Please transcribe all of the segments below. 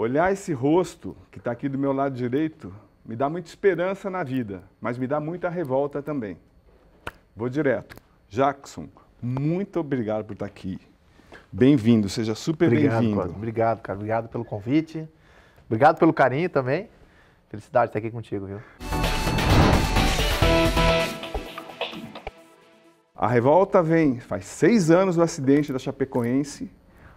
Olhar esse rosto que está aqui do meu lado direito me dá muita esperança na vida, mas me dá muita revolta também. Vou direto. Jackson, muito obrigado por estar tá aqui. Bem-vindo, seja super bem-vindo. Obrigado, cara. Obrigado pelo convite. Obrigado pelo carinho também. Felicidade de estar aqui contigo, viu? A revolta vem faz seis anos do acidente da Chapecoense.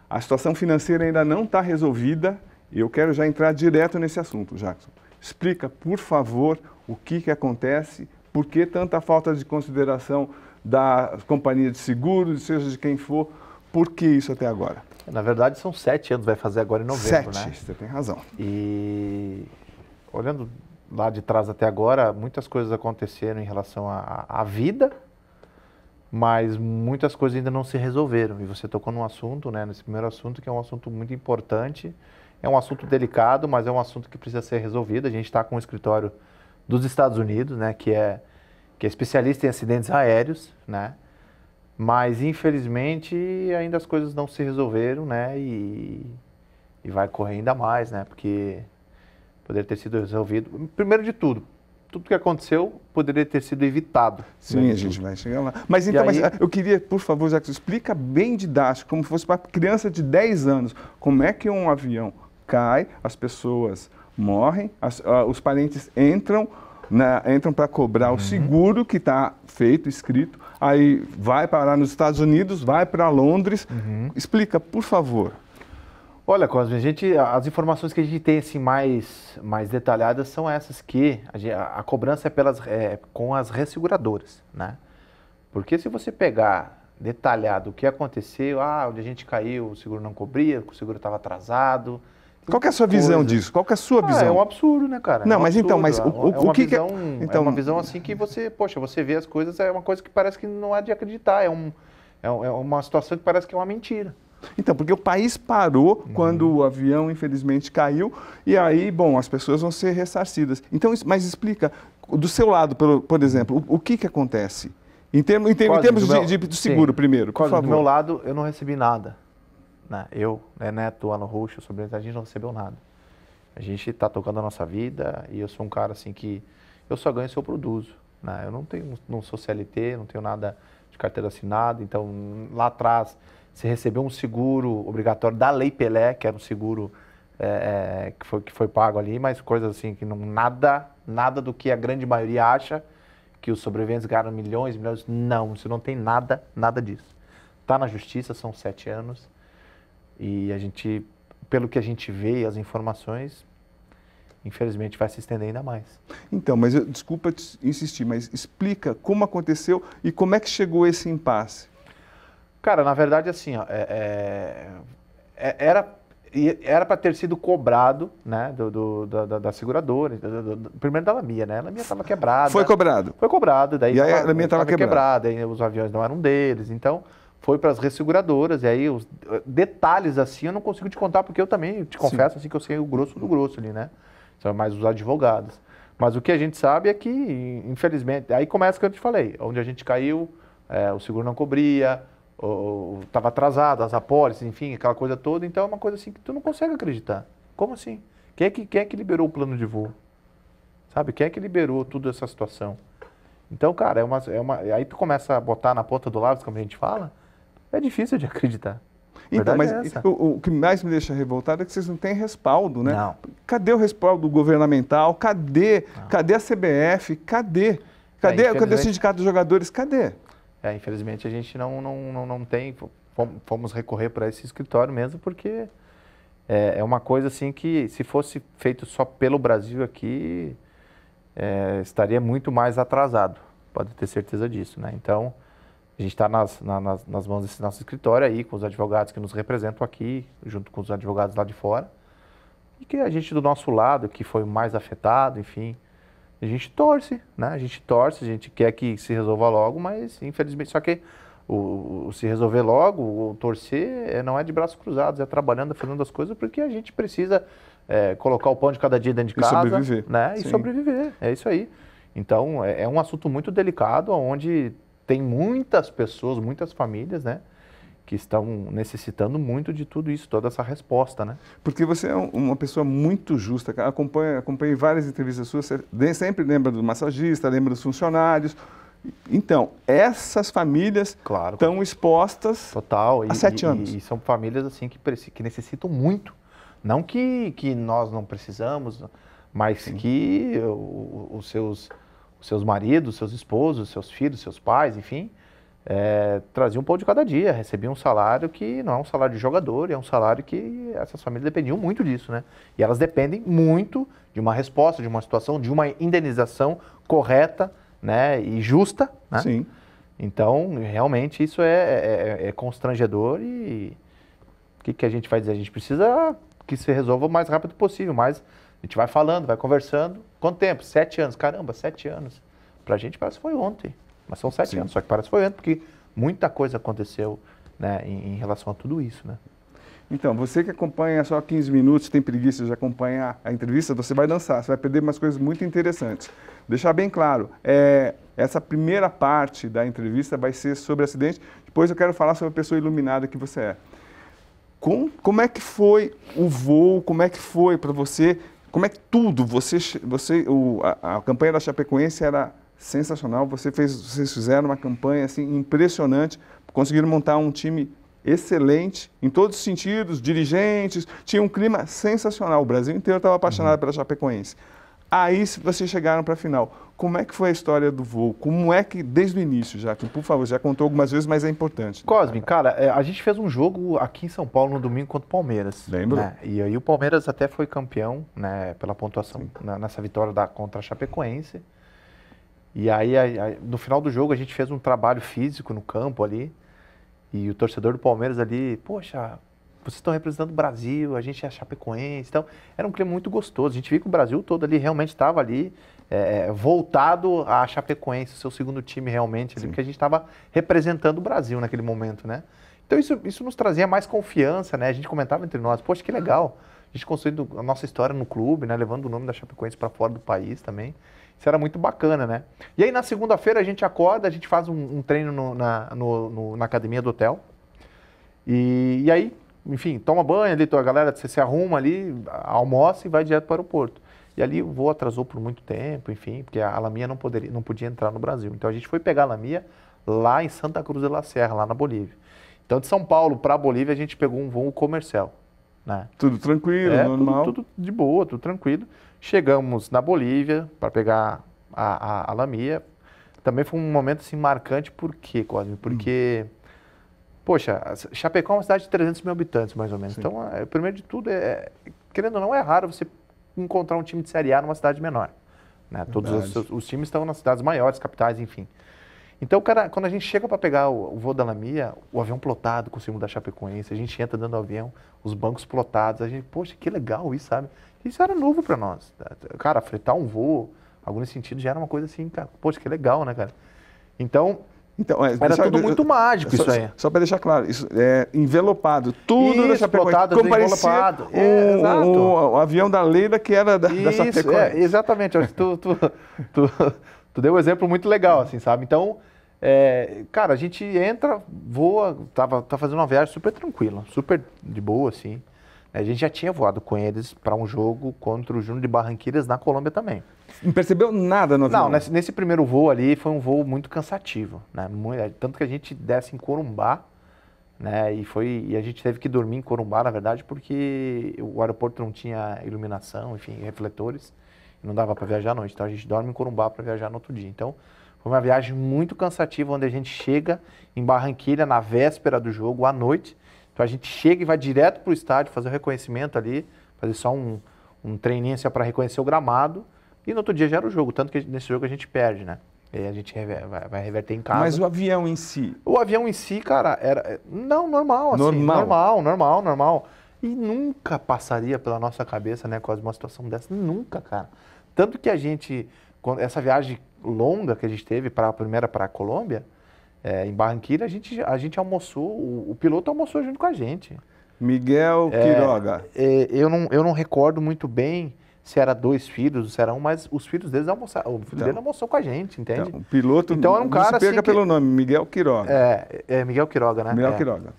A situação financeira ainda não está resolvida e eu quero já entrar direto nesse assunto, Jackson. Explica, por favor, o que, que acontece, por que tanta falta de consideração da companhia de seguros, seja de quem for, por que isso até agora? Na verdade, são sete anos, vai fazer agora em novembro, sete, né? você tem razão. E olhando lá de trás até agora, muitas coisas aconteceram em relação à, à vida, mas muitas coisas ainda não se resolveram. E você tocou num assunto, né, nesse primeiro assunto, que é um assunto muito importante, é um assunto delicado, mas é um assunto que precisa ser resolvido. A gente está com um escritório dos Estados Unidos, né, que é que é especialista em acidentes aéreos, né? Mas infelizmente ainda as coisas não se resolveram, né? E, e vai correr ainda mais, né? Porque poderia ter sido resolvido. Primeiro de tudo, tudo que aconteceu poderia ter sido evitado. Né? Sim, né? a gente vai chegar lá. Mas então, aí... mas eu queria, por favor, já que explica bem didático, como fosse para criança de 10 anos, como é que um avião cai, as pessoas morrem, as, uh, os parentes entram, entram para cobrar uhum. o seguro que está feito, escrito, aí vai parar nos Estados Unidos, vai para Londres. Uhum. Explica, por favor. Olha, Cosme, a gente, as informações que a gente tem assim, mais, mais detalhadas são essas que a, gente, a cobrança é, pelas, é, com as resseguradoras, né? Porque se você pegar detalhado o que aconteceu, ah, onde a gente caiu, o seguro não cobria, o seguro estava atrasado, qual é a sua visão disso? Qual é a sua ah, visão? Ah, é um absurdo, né, cara? É não, é um mas então, mas o, é o que, é- visão, que... É então... É uma visão assim que você, poxa, você vê as coisas, é uma coisa que parece que não há de acreditar, é, um, é, uma situação que parece que é uma mentira. Então, porque o país parou uhum. quando o avião, infelizmente, caiu, e aí, bom, as pessoas vão ser ressarcidas. Então, mas explica, do seu lado, por, por exemplo, o, o que que acontece? Em, em, termos, em termos do de, meu... de, de, seguro, Sim. primeiro, por Quase, favor. Do meu lado, eu não recebi nada né, eu, né, Neto, Ana Roxo, Sobrevivente, a gente não recebeu nada. A gente está tocando a nossa vida e eu sou um cara assim que eu só ganho se eu produzo. Né? Eu não tenho, não sou CLT, não tenho nada de carteira assinada. Então, lá atrás, você recebeu um seguro obrigatório da Lei Pelé, que era um seguro é, é, que, foi, que foi pago ali, mas coisas assim que não nada, nada do que a grande maioria acha que os sobreviventes ganharam milhões, milhões. Não, você não tem nada, nada disso. Está na justiça, são sete anos. E a gente, pelo que a gente vê e as informações, infelizmente vai se estender ainda mais. Então, mas eu, desculpa insistir, mas explica como aconteceu e como é que chegou esse impasse. Cara, na verdade, assim, ó, é, é, é era era para ter sido cobrado, né, do, do da, da, seguradora, do, do, primeiro da Lamia, né? A Lamia estava quebrada. Foi cobrado Foi cobrado, daí. E aí a Lamia estava quebrada. quebrada os aviões não eram deles, então foi para as resseguradoras, e aí os eh, detalhes assim eu não consigo te contar, porque eu também te confesso assim que eu sei o grosso do grosso ali, né? São mais os advogados. Mas o que a gente sabe é que, infelizmente, aí começa o que eu te falei, onde a gente caiu, é, o seguro não cobria, estava atrasado, as apólices, enfim, aquela coisa toda, então é uma coisa assim que tu não consegue acreditar. Como assim? Quem é que, quem é que liberou o plano de voo? Sabe, quem é que liberou toda essa situação? Então, cara, é uma, é uma. Aí tu começa a botar na ponta do lápis, como a gente fala, é difícil de acreditar. Então, mas é o, o, que mais me deixa revoltado é que vocês não têm respaldo, né? Não. Cadê o respaldo governamental? Cadê? Não. Cadê a CBF? Cadê? Cadê, é, cadê o sindicato dos jogadores? Cadê? É, infelizmente a gente não, não, não, não tem. Fomos recorrer para esse escritório mesmo, porque é, é, uma coisa assim que se fosse feito só pelo Brasil aqui, é, estaria muito mais atrasado. Pode ter certeza disso, né? Então, a gente está nas, na, nas, nas, mãos desse nosso escritório aí, com os advogados que nos representam aqui, junto com os advogados lá de fora. E que a gente do nosso lado, que foi mais afetado, enfim, a gente torce, né? A gente torce, a gente quer que se resolva logo, mas infelizmente, só que o, o se resolver logo, o torcer, é, não é de braços cruzados, é trabalhando, fazendo as coisas, porque a gente precisa é, colocar o pão de cada dia dentro de casa. E sobreviver. Né? Sim. E sobreviver, é isso aí. Então, é, é um assunto muito delicado, onde tem muitas pessoas, muitas famílias, né? Que estão necessitando muito de tudo isso, toda essa resposta, né? Porque você é uma pessoa muito justa. Acompanho, acompanhei várias entrevistas suas, você sempre lembra do massagista, lembra dos funcionários. Então, essas famílias claro, estão expostas total, há e, sete e, anos. E são famílias assim que, que necessitam muito. Não que, que nós não precisamos, mas Sim. que os seus seus maridos, seus esposos, seus filhos, seus pais, enfim, é, um pão de cada dia, Recebia um salário que não é um salário de jogador, é um salário que essas famílias dependiam muito disso, né? E elas dependem muito de uma resposta, de uma situação, de uma indenização correta, né, e justa, né? Sim. Então, realmente, isso é, é, é, é constrangedor e o que, que a gente vai dizer? A gente precisa que se resolva o mais rápido possível, mas a gente vai falando, vai conversando Quanto tempo? Sete anos. Caramba, sete anos. Pra gente parece que foi ontem. Mas são sete Sim. anos. Só que parece que foi ontem, porque muita coisa aconteceu né, em, em relação a tudo isso, né? Então, você que acompanha só 15 minutos, tem preguiça de acompanhar a entrevista, você vai dançar, você vai perder umas coisas muito interessantes. Deixar bem claro, é, essa primeira parte da entrevista vai ser sobre acidente, depois eu quero falar sobre a pessoa iluminada que você é. Com, como é que foi o voo, como é que foi para você como é que tudo, você, você o, a, a, campanha da Chapecoense era sensacional, você fez, vocês fizeram uma campanha assim impressionante, conseguiram montar um time excelente em todos os sentidos, dirigentes, tinha um clima sensacional, o Brasil inteiro estava apaixonado uhum. pela Chapecoense. Aí vocês chegaram para a final. Como é que foi a história do voo? Como é que, desde o início, já que, por favor, já contou algumas vezes, mas é importante. Cosme, cara, é, a gente fez um jogo aqui em São Paulo no domingo contra o Palmeiras. Lembro. Né? E aí o Palmeiras até foi campeão, né, pela pontuação na, nessa vitória da, contra a Chapecoense. E aí, a, a, no final do jogo, a gente fez um trabalho físico no campo ali. E o torcedor do Palmeiras ali, poxa, vocês estão representando o Brasil, a gente é chapecoense. Então, era um clima muito gostoso. A gente viu que o Brasil todo ali realmente estava ali é, é, voltado à Chapecoense, seu segundo time realmente, ali, porque a gente estava representando o Brasil naquele momento, né? Então isso, isso nos trazia mais confiança, né? A gente comentava entre nós, poxa, que legal, a gente construindo a nossa história no clube, né? Levando o nome da Chapecoense para fora do país também. Isso era muito bacana, né? E aí na segunda-feira a gente acorda, a gente faz um, um treino no, na, no, no, na academia do hotel. E, e aí, enfim, toma banho ali, a galera se, se arruma ali, almoça e vai direto para o aeroporto. E ali o voo atrasou por muito tempo, enfim, porque a Lamia não, poderia, não podia entrar no Brasil. Então a gente foi pegar a Lamia lá em Santa Cruz de la Sierra, lá na Bolívia. Então de São Paulo para a Bolívia a gente pegou um voo comercial. Né? Tudo tranquilo, é, normal? Tudo, tudo, de boa, tudo tranquilo. Chegamos na Bolívia para pegar a, a, a, Lamia. Também foi um momento assim, marcante, por quê, Cosme? Porque. Hum. Poxa, Chapecó é uma cidade de 300 mil habitantes, mais ou menos. Sim. Então, é, primeiro de tudo, é, querendo ou não, é raro você encontrar um time de Série A numa cidade menor. Né? Todos os, os, times estão nas cidades maiores, capitais, enfim. Então, cara, quando a gente chega para pegar o, o, voo da Lamia, o avião plotado com o símbolo da Chapecoense, a gente entra dentro do avião, os bancos plotados, a gente, poxa, que legal isso, sabe? Isso era novo para nós. Cara, fretar um voo, algum sentido, já era uma coisa assim, cara, poxa, que legal, né, cara? Então, então, é, Era tudo muito mágico só, isso aí. Só para deixar claro, isso é envelopado, tudo isso, da Chapecoense. Como parecia o, é, o, o, avião da Leila que era da, isso, da Chapecoense. É, exatamente, tu, tu, tu, tu, deu um exemplo muito legal, assim, sabe? Então, é, cara, a gente entra, voa, tava, tá fazendo uma viagem super tranquila, super de boa, assim. A gente já tinha voado com eles para um jogo contra o Júnior de Barranquilhas na Colômbia também. Não percebeu nada no avião? Não, nesse, nesse, primeiro voo ali foi um voo muito cansativo, né? Muito, é, tanto que a gente desce em Corumbá, né? E foi e a gente teve que dormir em Corumbá, na verdade, porque o aeroporto não tinha iluminação, enfim, refletores, não dava para viajar à noite. Então a gente dorme em Corumbá para viajar no outro dia. Então foi uma viagem muito cansativa, onde a gente chega em Barranquilha na véspera do jogo, à noite. Então a gente chega e vai direto para o estádio fazer o reconhecimento ali, fazer só um, um treininho assim, para reconhecer o gramado. E no outro dia já era o jogo, tanto que nesse jogo a gente perde, né? E a gente rever, vai, vai, reverter em casa. Mas o avião em si? O avião em si, cara, era. É, não, normal, assim. Normal. Normal, normal, normal. E nunca passaria pela nossa cabeça, né, quase uma situação dessa. Nunca, cara. Tanto que a gente. Essa viagem longa que a gente teve, para a primeira para a Colômbia, é, em Barranquilla, a gente, a gente almoçou, o, o, piloto almoçou junto com a gente. Miguel é, Quiroga. É, é, eu, não, eu não recordo muito bem se era dois filhos, se era um, mas os filhos deles almoçaram, o filho então, dele almoçou com a gente, entende? Então, o piloto então, era um cara, se pega assim, pelo que, nome, Miguel Quiroga. É, é, Miguel Quiroga, né? Miguel é. Quiroga.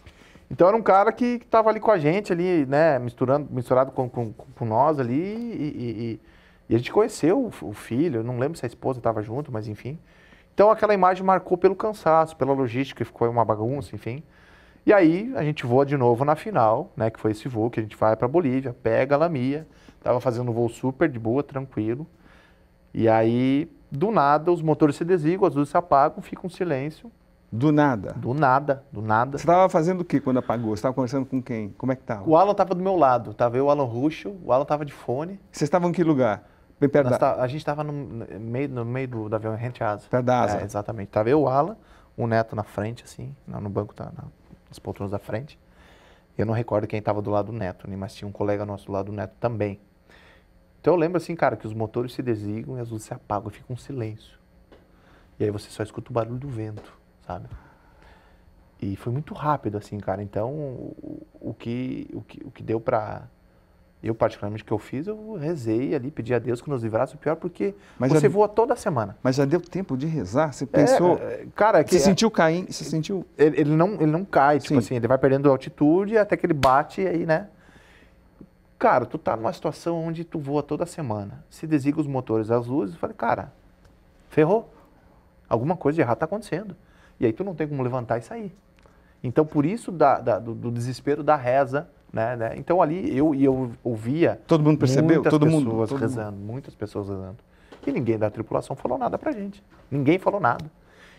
Então era um cara que estava ali com a gente, ali, né, misturando, misturado com, com, com nós ali, e, e, e, a gente conheceu o, o filho, não lembro se a esposa estava junto, mas enfim. Então aquela imagem marcou pelo cansaço, pela logística, ficou uma bagunça, enfim. E aí a gente voa de novo na final, né, que foi esse voo que a gente vai para Bolívia, pega a Lamia, Tava fazendo um voo super de boa, tranquilo. E aí, do nada, os motores se desligam, as luzes se apagam, fica um silêncio. Do nada? Do nada, do nada. Você estava fazendo o que quando apagou? Você estava conversando com quem? Como é que estava? O Alan estava do meu lado, tava eu, o Alan Russo, o Alan estava de fone. Vocês estavam em que lugar? Bem perto da... a gente estava no, meio, no meio do, do avião, rente asa. Perto da asa. É, exatamente. Estava eu, o Alan, o Neto na frente, assim, no banco, tá, na, nas poltronas da frente. Eu não recordo quem estava do lado do Neto, né? mas tinha um colega nosso do lado do Neto também. Então eu lembro assim, cara, que os motores se desligam e as luzes se apagam, fica um silêncio. E aí você só escuta o barulho do vento, sabe? E foi muito rápido assim, cara. Então o, o que o que o que deu para eu particularmente que eu fiz, eu rezei ali, pedi a Deus que nos livrasse o pior, porque mas você já, voa toda semana. Mas já deu tempo de rezar? Você pensou? É, é cara, é que, se sentiu é cair? Se sentiu? Ele, ele, não ele não cai, tipo Sim. tipo assim, ele vai perdendo altitude até que ele bate e aí, né? Cara, tu tá numa situação onde tu voa toda semana, se desliga os motores, as luzes, fala, cara, ferrou. Alguma coisa de errado tá acontecendo. E aí tu não tem como levantar e sair. Então, por isso da, da, do, do, desespero da reza, né, né? Então ali eu, eu ouvia. Todo mundo percebeu? Todo mundo. Muitas pessoas rezando, mundo. muitas pessoas rezando. E ninguém da tripulação falou nada pra gente. Ninguém falou nada.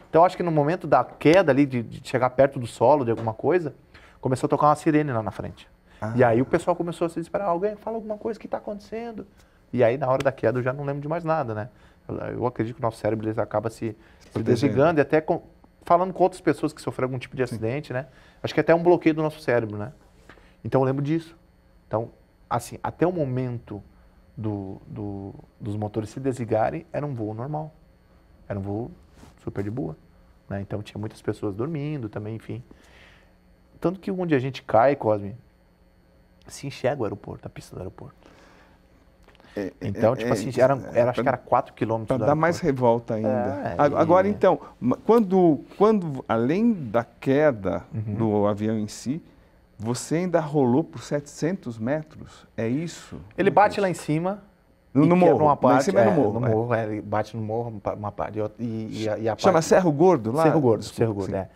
Então acho que no momento da queda ali, de, de chegar perto do solo, de alguma coisa, começou a tocar uma sirene lá na frente. Ah. E aí o pessoal começou a se esperar alguém fala alguma coisa que está acontecendo. E aí na hora da queda eu já não lembro de mais nada, né? Eu acredito que o nosso cérebro ele acaba se, se desligando e até com, falando com outras pessoas que sofreram algum tipo de acidente, Sim. né? Acho que até é um bloqueio do nosso cérebro, né? Então eu lembro disso. Então, assim, até o momento do, do, dos motores se desligarem, era um voo normal. Era um voo super de boa. Né? Então tinha muitas pessoas dormindo também, enfim. Tanto que onde a gente cai, Cosme, se enxerga o aeroporto, a pista do aeroporto. É, é então, tipo é, tipo assim, era, é, era, acho que era 4 quilômetros. Para dar mais revolta ainda. É, agora, então, quando, quando, além da queda uhum. do avião em si, você ainda rolou por 700 metros? É isso? Ele bate lá em cima, no, no morro, uma parte, é, no morro. No é. morro, é, bate no morro uma parte. E, e, e a Chama parte... Serro Gordo lá? Gordo, Desculpa, Gordo, sim. é.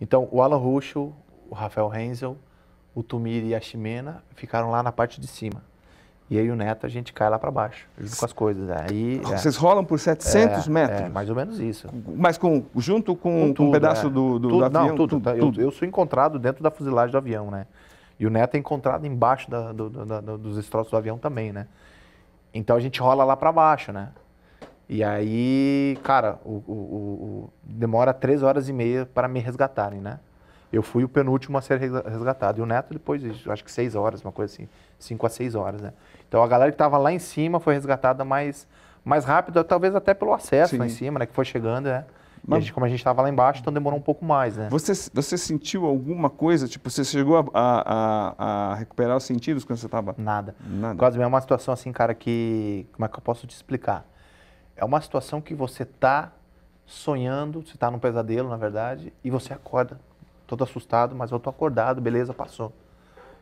Então, o Alan Ruxo, o Rafael Renzel o Tumir e a Ximena ficaram lá na parte de cima. E aí o Neto, a gente cai lá para baixo, junto com as coisas. É. Aí, é. Vocês é, rolam por 700 é, é, metros? É, mais ou menos isso. Mas com, junto com, com, tudo, com um pedaço do, do, tudo, do avião? Não, tudo. Tá, tudo, tudo. Eu, eu, sou encontrado dentro da fuselagem do avião, né? E o Neto é encontrado embaixo da, do, dos estroços do avião também, né? Então a gente rola lá para baixo, né? E aí, cara, o, o, o, demora três horas e meia para me resgatarem, né? Eu fui o penúltimo a ser resgatado. E o Neto depois, acho que seis horas, uma coisa assim, cinco a seis horas, né? Então a galera que estava lá em cima foi resgatada mais, mais rápido, talvez até pelo acesso Sim. lá em cima, né? Que foi chegando, né? Mas, a gente, como a gente estava lá embaixo, então demorou um pouco mais, né? Você, você sentiu alguma coisa? Tipo, você chegou a, a, a recuperar os sentidos quando você estava... Nada. Nada. Quase é uma situação assim, cara, que... Como é que eu posso te explicar? É uma situação que você está sonhando, você está num pesadelo, na verdade, e você acorda todo assustado, mas eu tô acordado, beleza, passou.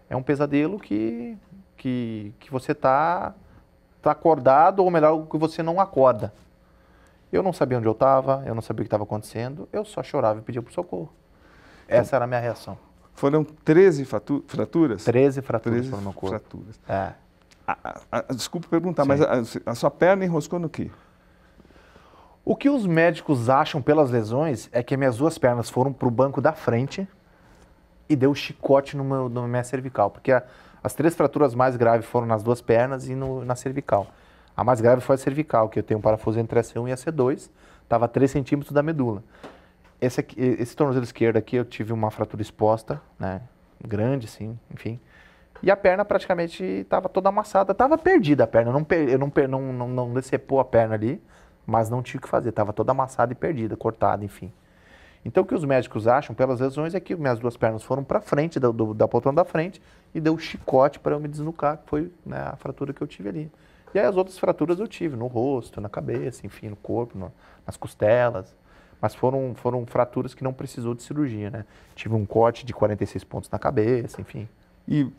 É um pesadelo que, que, que você tá, tá acordado, ou melhor, que você não acorda. Eu não sabia onde eu estava, eu não sabia o que estava acontecendo, eu só chorava e pedia por socorro. É. Essa era a minha reação. Foram 13 fraturas? 13 fraturas 13 foram no corpo. Fraturas. É. A, a, a, desculpa perguntar, Sim. mas a, sua perna enroscou no quê? O que os médicos acham pelas lesões é que minhas duas pernas foram para o banco da frente e deu um chicote no meu, na minha cervical, porque a, as três fraturas mais graves foram nas duas pernas e no, na cervical. A mais grave foi a cervical, que eu tenho um parafuso entre a C1 e a C2, estava a 3 centímetros da medula. Esse, aqui, esse tornozelo esquerdo aqui eu tive uma fratura exposta, né? Grande, sim, enfim. E a perna praticamente estava toda amassada, estava perdida a perna, não, per, eu não, per, não, não, não decepou a perna ali, mas não tinha o que fazer, estava toda amassada e perdida, cortada, enfim. Então o que os médicos acham pelas lesões é que minhas duas pernas foram para frente, da, do, da poltrona da frente, e deu um chicote para eu me desnucar, que foi né, a fratura que eu tive ali. E aí as outras fraturas eu tive, no rosto, na cabeça, enfim, no corpo, no, nas costelas. Mas foram, foram fraturas que não precisou de cirurgia, né? Tive um corte de 46 pontos na cabeça, enfim. E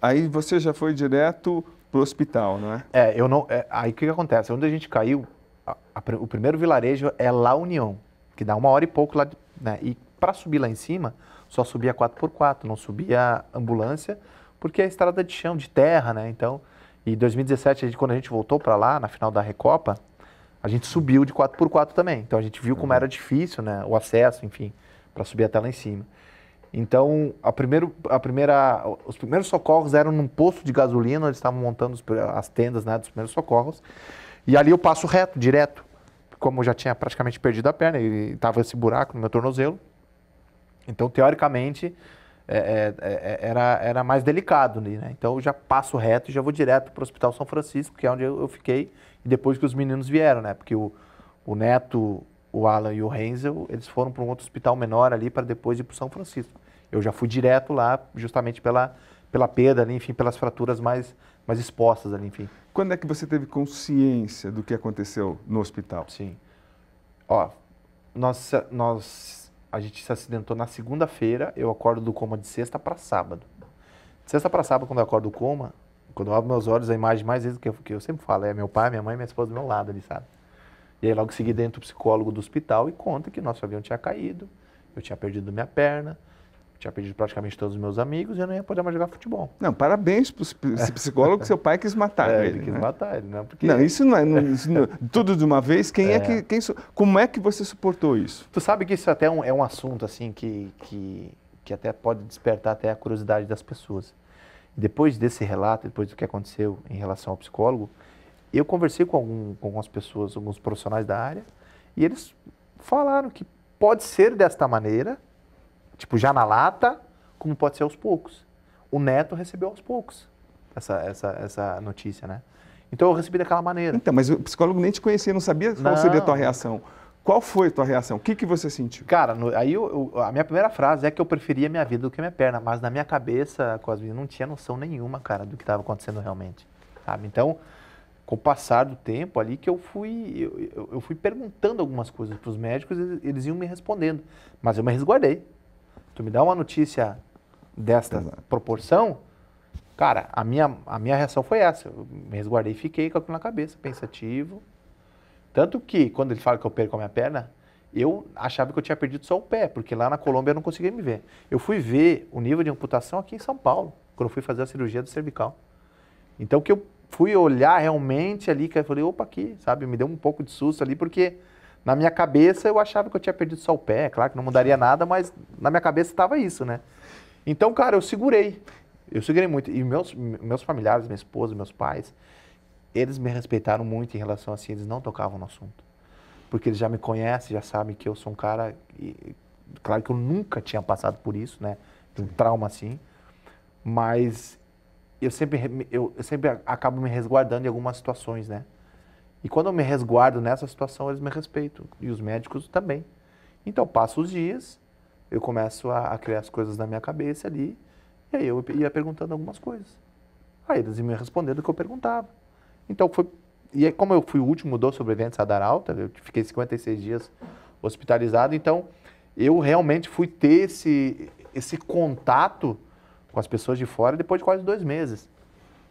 aí você já foi direto pro hospital, não é? É, eu não. É, aí o que, que acontece? Onde a gente caiu, a, a, o primeiro vilarejo é La União, que dá uma hora e pouco lá, de, né? E para subir lá em cima, só subia 4x4, não subia ambulância, porque é estrada de chão, de terra, né? Então, e 2017, a gente, quando a gente voltou para lá, na final da Recopa, a gente subiu de 4x4 também. Então a gente viu como uhum. era difícil, né? O acesso, enfim, para subir até lá em cima. Então, a primeiro, a primeira, os primeiros socorros eram num posto de gasolina, eles estavam montando as tendas né, dos primeiros socorros. E ali eu passo reto, direto. Como eu já tinha praticamente perdido a perna e estava esse buraco no meu tornozelo. Então, teoricamente, é é, é, é, era, era mais delicado ali, né? Então, eu já passo reto e já vou direto para o Hospital São Francisco, que é onde eu, eu, fiquei. E depois que os meninos vieram, né? Porque o, o Neto, o Alan e o Hansel, eles foram para um outro hospital menor ali para depois ir para o São Francisco. Eu já fui direto lá, justamente pela, pela perda, ali, enfim, pelas fraturas mais mas expostas ali, enfim. Quando é que você teve consciência do que aconteceu no hospital? Sim. Ó, nós, nós a gente se acidentou na segunda-feira, eu acordo do coma de sexta para sábado. De sexta para sábado, quando eu acordo do coma, quando eu abro meus olhos, a imagem mais vezes que eu, que eu sempre falo é meu pai, minha mãe minha esposa do meu lado ali, sabe? E aí logo em seguida entra o psicólogo do hospital e conta que nosso avião tinha caído, eu tinha perdido minha perna, tinha perdido praticamente todos os meus amigos e eu não ia poder mais jogar futebol. Não, parabéns para esse psicólogo, seu pai quis matar é, ele. ele quis né? matar ele, não, né? porque... Não, isso não é... Não, isso não, tudo de uma vez, quem é, é que... Quem, como é que você suportou isso? Tu sabe que isso até é um, é um assunto, assim, que, que, que até pode despertar até a curiosidade das pessoas. Depois desse relato, depois do que aconteceu em relação ao psicólogo, eu conversei com, algum, com algumas pessoas, alguns profissionais da área, e eles falaram que pode ser desta maneira, tipo, já na lata, como pode ser aos poucos. O Neto recebeu aos poucos essa, essa, essa notícia, né? Então eu recebi daquela maneira. Então, mas o psicólogo nem te conhecia, não sabia qual não. seria a tua reação. Qual foi a tua reação? O que, que você sentiu? Cara, no, aí eu, eu, a minha primeira frase é que eu preferia minha vida do que minha perna, mas na minha cabeça, Cosme, eu não tinha noção nenhuma, cara, do que estava acontecendo realmente, sabe? Então, com o passar do tempo ali que eu fui eu, eu fui perguntando algumas coisas para os médicos, eles, eles iam me respondendo, mas eu me resguardei. Tu me dá uma notícia desta Exato. proporção, cara, a minha, a minha reação foi essa. Eu me resguardei e fiquei com aquilo na cabeça, pensativo. Tanto que, quando ele fala que eu perco a minha perna, eu achava que eu tinha perdido só o pé, porque lá na Colômbia eu não conseguia me ver. Eu fui ver o nível de amputação aqui em São Paulo, quando eu fui fazer a cirurgia do cervical. Então, que eu fui olhar realmente ali, que eu falei, opa, aqui, sabe? Me deu um pouco de susto ali, porque na minha cabeça eu achava que eu tinha perdido só o pé, claro que não mudaria nada, mas na minha cabeça estava isso, né? Então, cara, eu segurei. Eu segurei muito. E meus, meus familiares, minha esposa, meus pais, eles me respeitaram muito em relação a assim, eles não tocavam no assunto. Porque eles já me conhecem, já sabem que eu sou um cara. E, claro que eu nunca tinha passado por isso, né? um trauma assim. Mas eu sempre, eu, eu sempre acabo me resguardando em algumas situações, né? E quando eu me resguardo nessa situação, eles me respeitam. E os médicos também. Então, passo os dias, eu começo a, a criar as coisas na minha cabeça ali, e aí eu ia perguntando algumas coisas. Aí eles iam me respondendo o que eu perguntava. Então, foi. E aí, como eu fui o último dos sobreviventes a dar alta, eu fiquei 56 dias hospitalizado, então eu realmente fui ter esse, esse contato com as pessoas de fora depois de quase dois meses.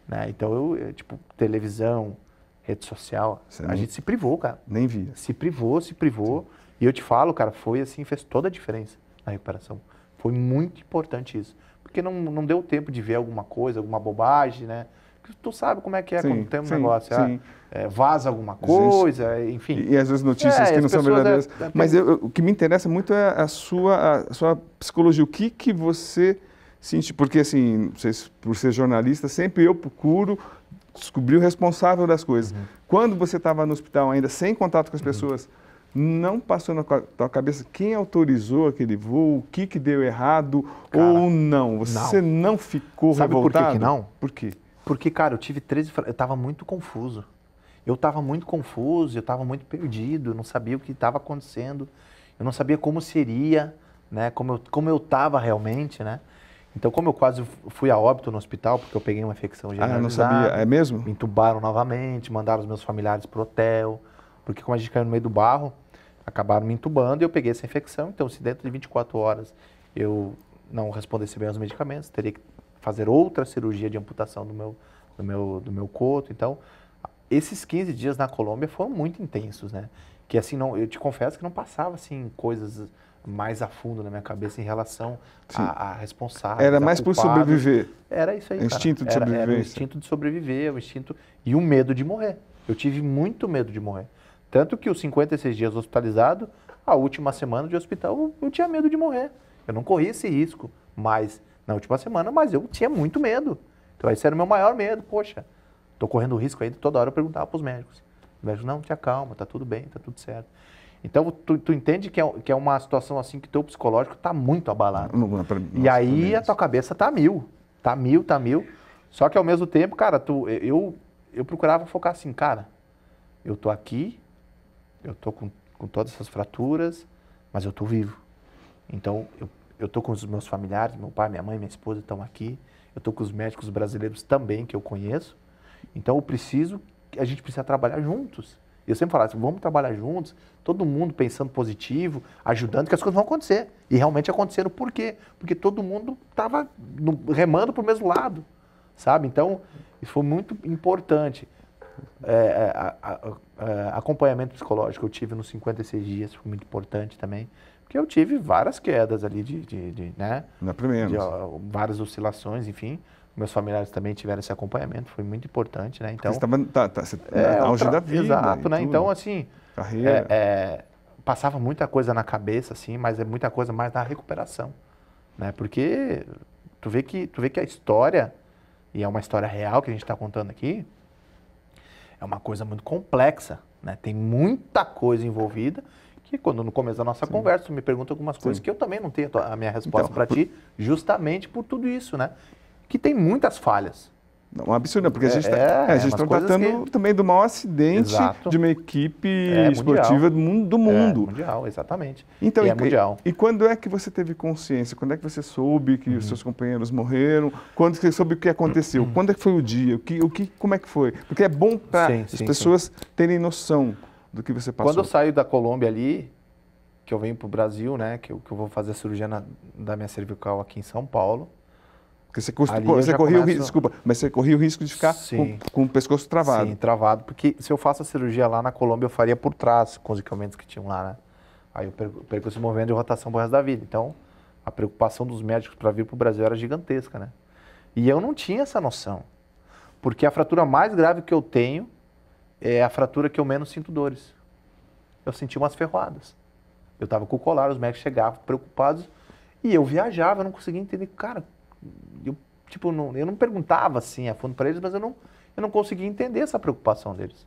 Né? Então, eu, tipo, televisão, rede social. a gente se privou, cara. Nem via. Se privou, se privou. Sim. E eu te falo, cara, foi assim, fez toda a diferença na recuperação. Foi muito importante isso. Porque não, não deu tempo de ver alguma coisa, alguma bobagem, né? Porque tu sabe como é que é sim, quando tem um sim, negócio. Ah, sim. é, vaza alguma coisa, Existe. enfim. E, e, às vezes notícias é, que não são verdadeiras. É, é Mas eu, eu, o que me interessa muito é a sua, a sua psicologia. O que, que você sente? Porque, assim, vocês, por ser jornalista, sempre eu procuro descobrir o responsável das coisas. Uhum. Quando você estava no hospital ainda sem contato com as uhum. pessoas, não passou na tua cabeça quem autorizou aquele voo, o que, que deu errado cara, ou não? Você não, não ficou Sabe revoltado? Sabe por que, que, não? Por quê? Porque, cara, eu tive 13... Eu estava muito confuso. Eu estava muito confuso, eu estava muito perdido, eu não sabia o que estava acontecendo, eu não sabia como seria, né? Como eu, como eu realmente, né? Então, como eu quase fui a óbito no hospital, porque eu peguei uma infecção generalizada. Ah, não sabia. É mesmo? Me entubaram novamente, mandaram os meus familiares pro hotel. Porque como a gente caiu no meio do barro, acabaram me entubando e eu peguei essa infecção. Então, se dentro de 24 horas eu não respondesse bem aos medicamentos, teria que fazer outra cirurgia de amputação do meu, do meu, do meu coto. Então, esses 15 dias na Colômbia foram muito intensos, né? Que assim, não, eu te confesso que não passava assim coisas mais a fundo na minha cabeça em relação a, a responsável. Era mais por sobreviver. Era isso aí. O instinto de sobreviver Era o instinto de sobreviver, o instinto e o medo de morrer. Eu tive muito medo de morrer. Tanto que os 56 dias hospitalizado, a última semana de hospital, eu, tinha medo de morrer. Eu não corri esse risco, mas na última semana, mas eu tinha muito medo. Então esse era o meu maior medo. Poxa, estou correndo risco aí toda hora eu perguntava para os médicos. O médico, não, te acalma, tá tudo bem, tá tudo certo. Então, tu, tu entende que é, que é uma situação assim que teu psicológico está muito abalado. Não, não, pra, nossa, e aí a tua cabeça tá mil, tá mil, tá mil. Só que ao mesmo tempo, cara, tu, eu, eu procurava focar assim, cara, eu tô aqui, eu tô com, com todas essas fraturas, mas eu tô vivo. Então, eu, eu tô com os meus familiares, meu pai, minha mãe, minha esposa estão aqui, eu tô com os médicos brasileiros também que eu conheço. Então, eu preciso, a gente precisa trabalhar juntos. E eu sempre falava assim, vamos trabalhar juntos, todo mundo pensando positivo, ajudando, que as coisas vão acontecer. E realmente aconteceram. Por quê? Porque todo mundo estava remando para o mesmo lado, sabe? Então, isso foi muito importante. É, é a, a, a, é, acompanhamento psicológico que eu tive nos 56 dias, foi muito importante também. Porque eu tive várias quedas ali de... de, de né? Na primeira. De, né? ó, várias oscilações, enfim meus familiares também tiveram esse acompanhamento, foi muito importante, né? Então, você estava tá, tá, você, tá é, auge da vida. Exato, né? Então, assim, Carreira. É, é, passava muita coisa na cabeça, assim, mas é muita coisa mais na recuperação, né? Porque tu vê que, tu vê que a história, e é uma história real que a gente está contando aqui, é uma coisa muito complexa, né? Tem muita coisa envolvida que quando no começo da nossa Sim. conversa me pergunta algumas coisas Sim. que eu também não tenho a minha resposta então, para ti, justamente por tudo isso, né? que tem muitas falhas. Não, um absurdo, né? porque a gente está é, tá, é, é, é tá tratando que... também do maior acidente Exato. de uma equipe é, esportiva do mundo. Do é, mundo. mundial, exatamente. Então, e, e, mundial. e, quando é que você teve consciência? Quando é que você soube que uhum. os seus companheiros morreram? Quando você soube o que aconteceu? Uhum. Quando é que foi o dia? O que, o que, como é que foi? Porque é bom para as pessoas sim. terem noção do que você passou. Quando eu saio da Colômbia ali, que eu venho para o Brasil, né, que eu, que eu vou fazer a cirurgia na, da minha cervical aqui em São Paulo, porque você, custa, você corria começo... o risco, desculpa, mas você corria o risco de ficar com, com, o pescoço travado. Sim, travado, porque se eu faço a cirurgia lá na Colômbia, eu faria por trás com os equipamentos que tinham lá, né? Aí eu perco, perco esse movimento de rotação pro resto da vida. Então, a preocupação dos médicos para vir para o Brasil era gigantesca, né? E eu não tinha essa noção. Porque a fratura mais grave que eu tenho é a fratura que eu menos sinto dores. Eu senti umas ferroadas. Eu estava com o colar, os médicos chegavam preocupados e eu viajava, eu não conseguia entender, cara, eu, tipo, não, eu não perguntava assim a fundo para eles, mas eu não, eu não conseguia entender essa preocupação deles.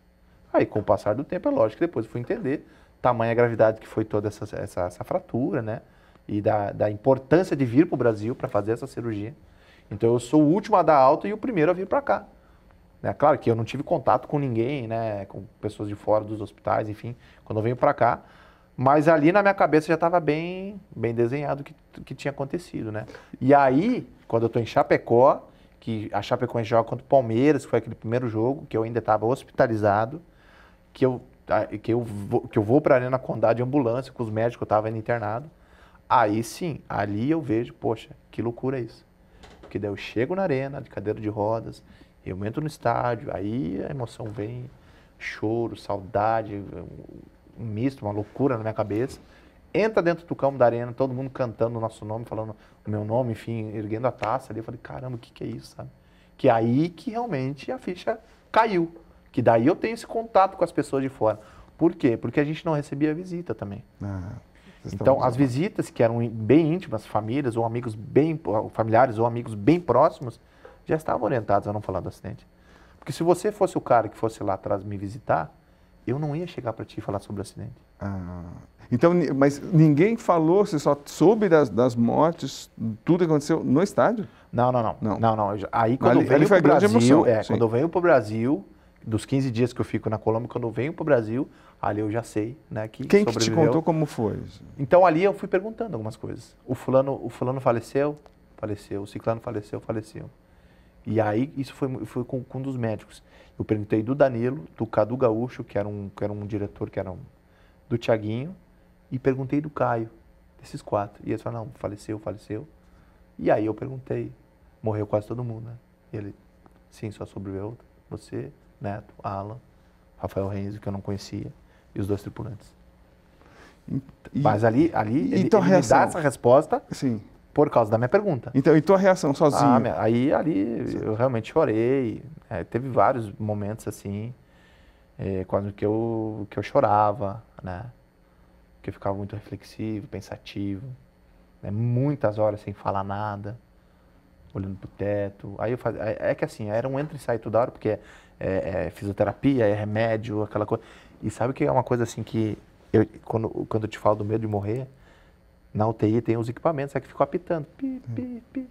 Aí, com o passar do tempo, é lógico que depois eu fui entender tamanha gravidade que foi toda essa, essa, essa fratura, né? E da, da importância de vir para o Brasil para fazer essa cirurgia. Então, eu sou o último a dar alta e o primeiro a vir para cá. Né? Claro que eu não tive contato com ninguém, né? Com pessoas de fora dos hospitais, enfim, quando eu venho para cá. Mas ali na minha cabeça já estava bem, bem desenhado o que, que tinha acontecido, né? E aí, quando eu estou em Chapecó, que a Chapecoense joga contra o Palmeiras, que foi aquele primeiro jogo, que eu ainda estava hospitalizado, que eu, ah, que eu vou, que eu vou para a Arena Condá de ambulância, com os médicos, eu estava internado. Aí sim, ali eu vejo, poxa, que loucura isso. Porque daí eu chego na arena, de cadeira de rodas, eu entro no estádio, aí a emoção vem, choro, saudade, um misto, uma loucura na minha cabeça entra dentro do campo da arena, todo mundo cantando o nosso nome, falando o meu nome, enfim, erguendo a taça ali. Eu falei, caramba, o que, que é isso, sabe? Que é aí que realmente a ficha caiu. Que daí eu tenho esse contato com as pessoas de fora. Por quê? Porque a gente não recebia visita também. Ah, então, as visitas que eram bem íntimas, famílias ou amigos bem familiares ou amigos bem próximos, já estavam orientados a não falar do acidente. Porque se você fosse o cara que fosse lá atrás me visitar, eu não ia chegar para ti falar sobre o acidente. Ah. Então, mas ninguém falou, você só soube das, das mortes, tudo que aconteceu no estádio? Não, não, não. Não, não. não. Aí quando ali, veio para foi Brasil, emoção, é, quando eu venho para o Brasil, dos 15 dias que eu fico na Colômbia, quando eu venho para o Brasil, ali eu já sei, né, que Quem sobreviveu. que te contou como foi? Então ali eu fui perguntando algumas coisas. O fulano, o fulano faleceu? Faleceu. O ciclano faleceu? Faleceu. E aí isso foi, foi com, com um dos médicos. Eu perguntei do Danilo, do Cadu Gaúcho, que era um, que era um diretor, que era um, do Tiaguinho, e perguntei do Caio, desses quatro. E ele falou não, faleceu, faleceu. E aí eu perguntei, morreu quase todo mundo, né? E ele, sim, só sobreviveu você, Neto, Alan, Rafael Reis que eu não conhecia, e os dois tripulantes. E, Mas ali, ali ele, então ele me dá essa resposta sim. por causa da minha pergunta. Então, e tua reação sozinho? Ah, aí ali sim. eu realmente chorei. É, teve vários momentos assim, é, quase que eu, que eu chorava, né? porque ficava muito reflexivo, pensativo, né? muitas horas sem falar nada, olhando pro teto. Aí eu é, é que assim, era um entra e sai toda hora, porque é, é, é fisioterapia, é remédio, aquela coisa. E sabe que é uma coisa assim que eu, quando, quando eu te falo do medo de morrer, na UTI tem os equipamentos, é que ficou apitando. Pi, pi, hum. pi.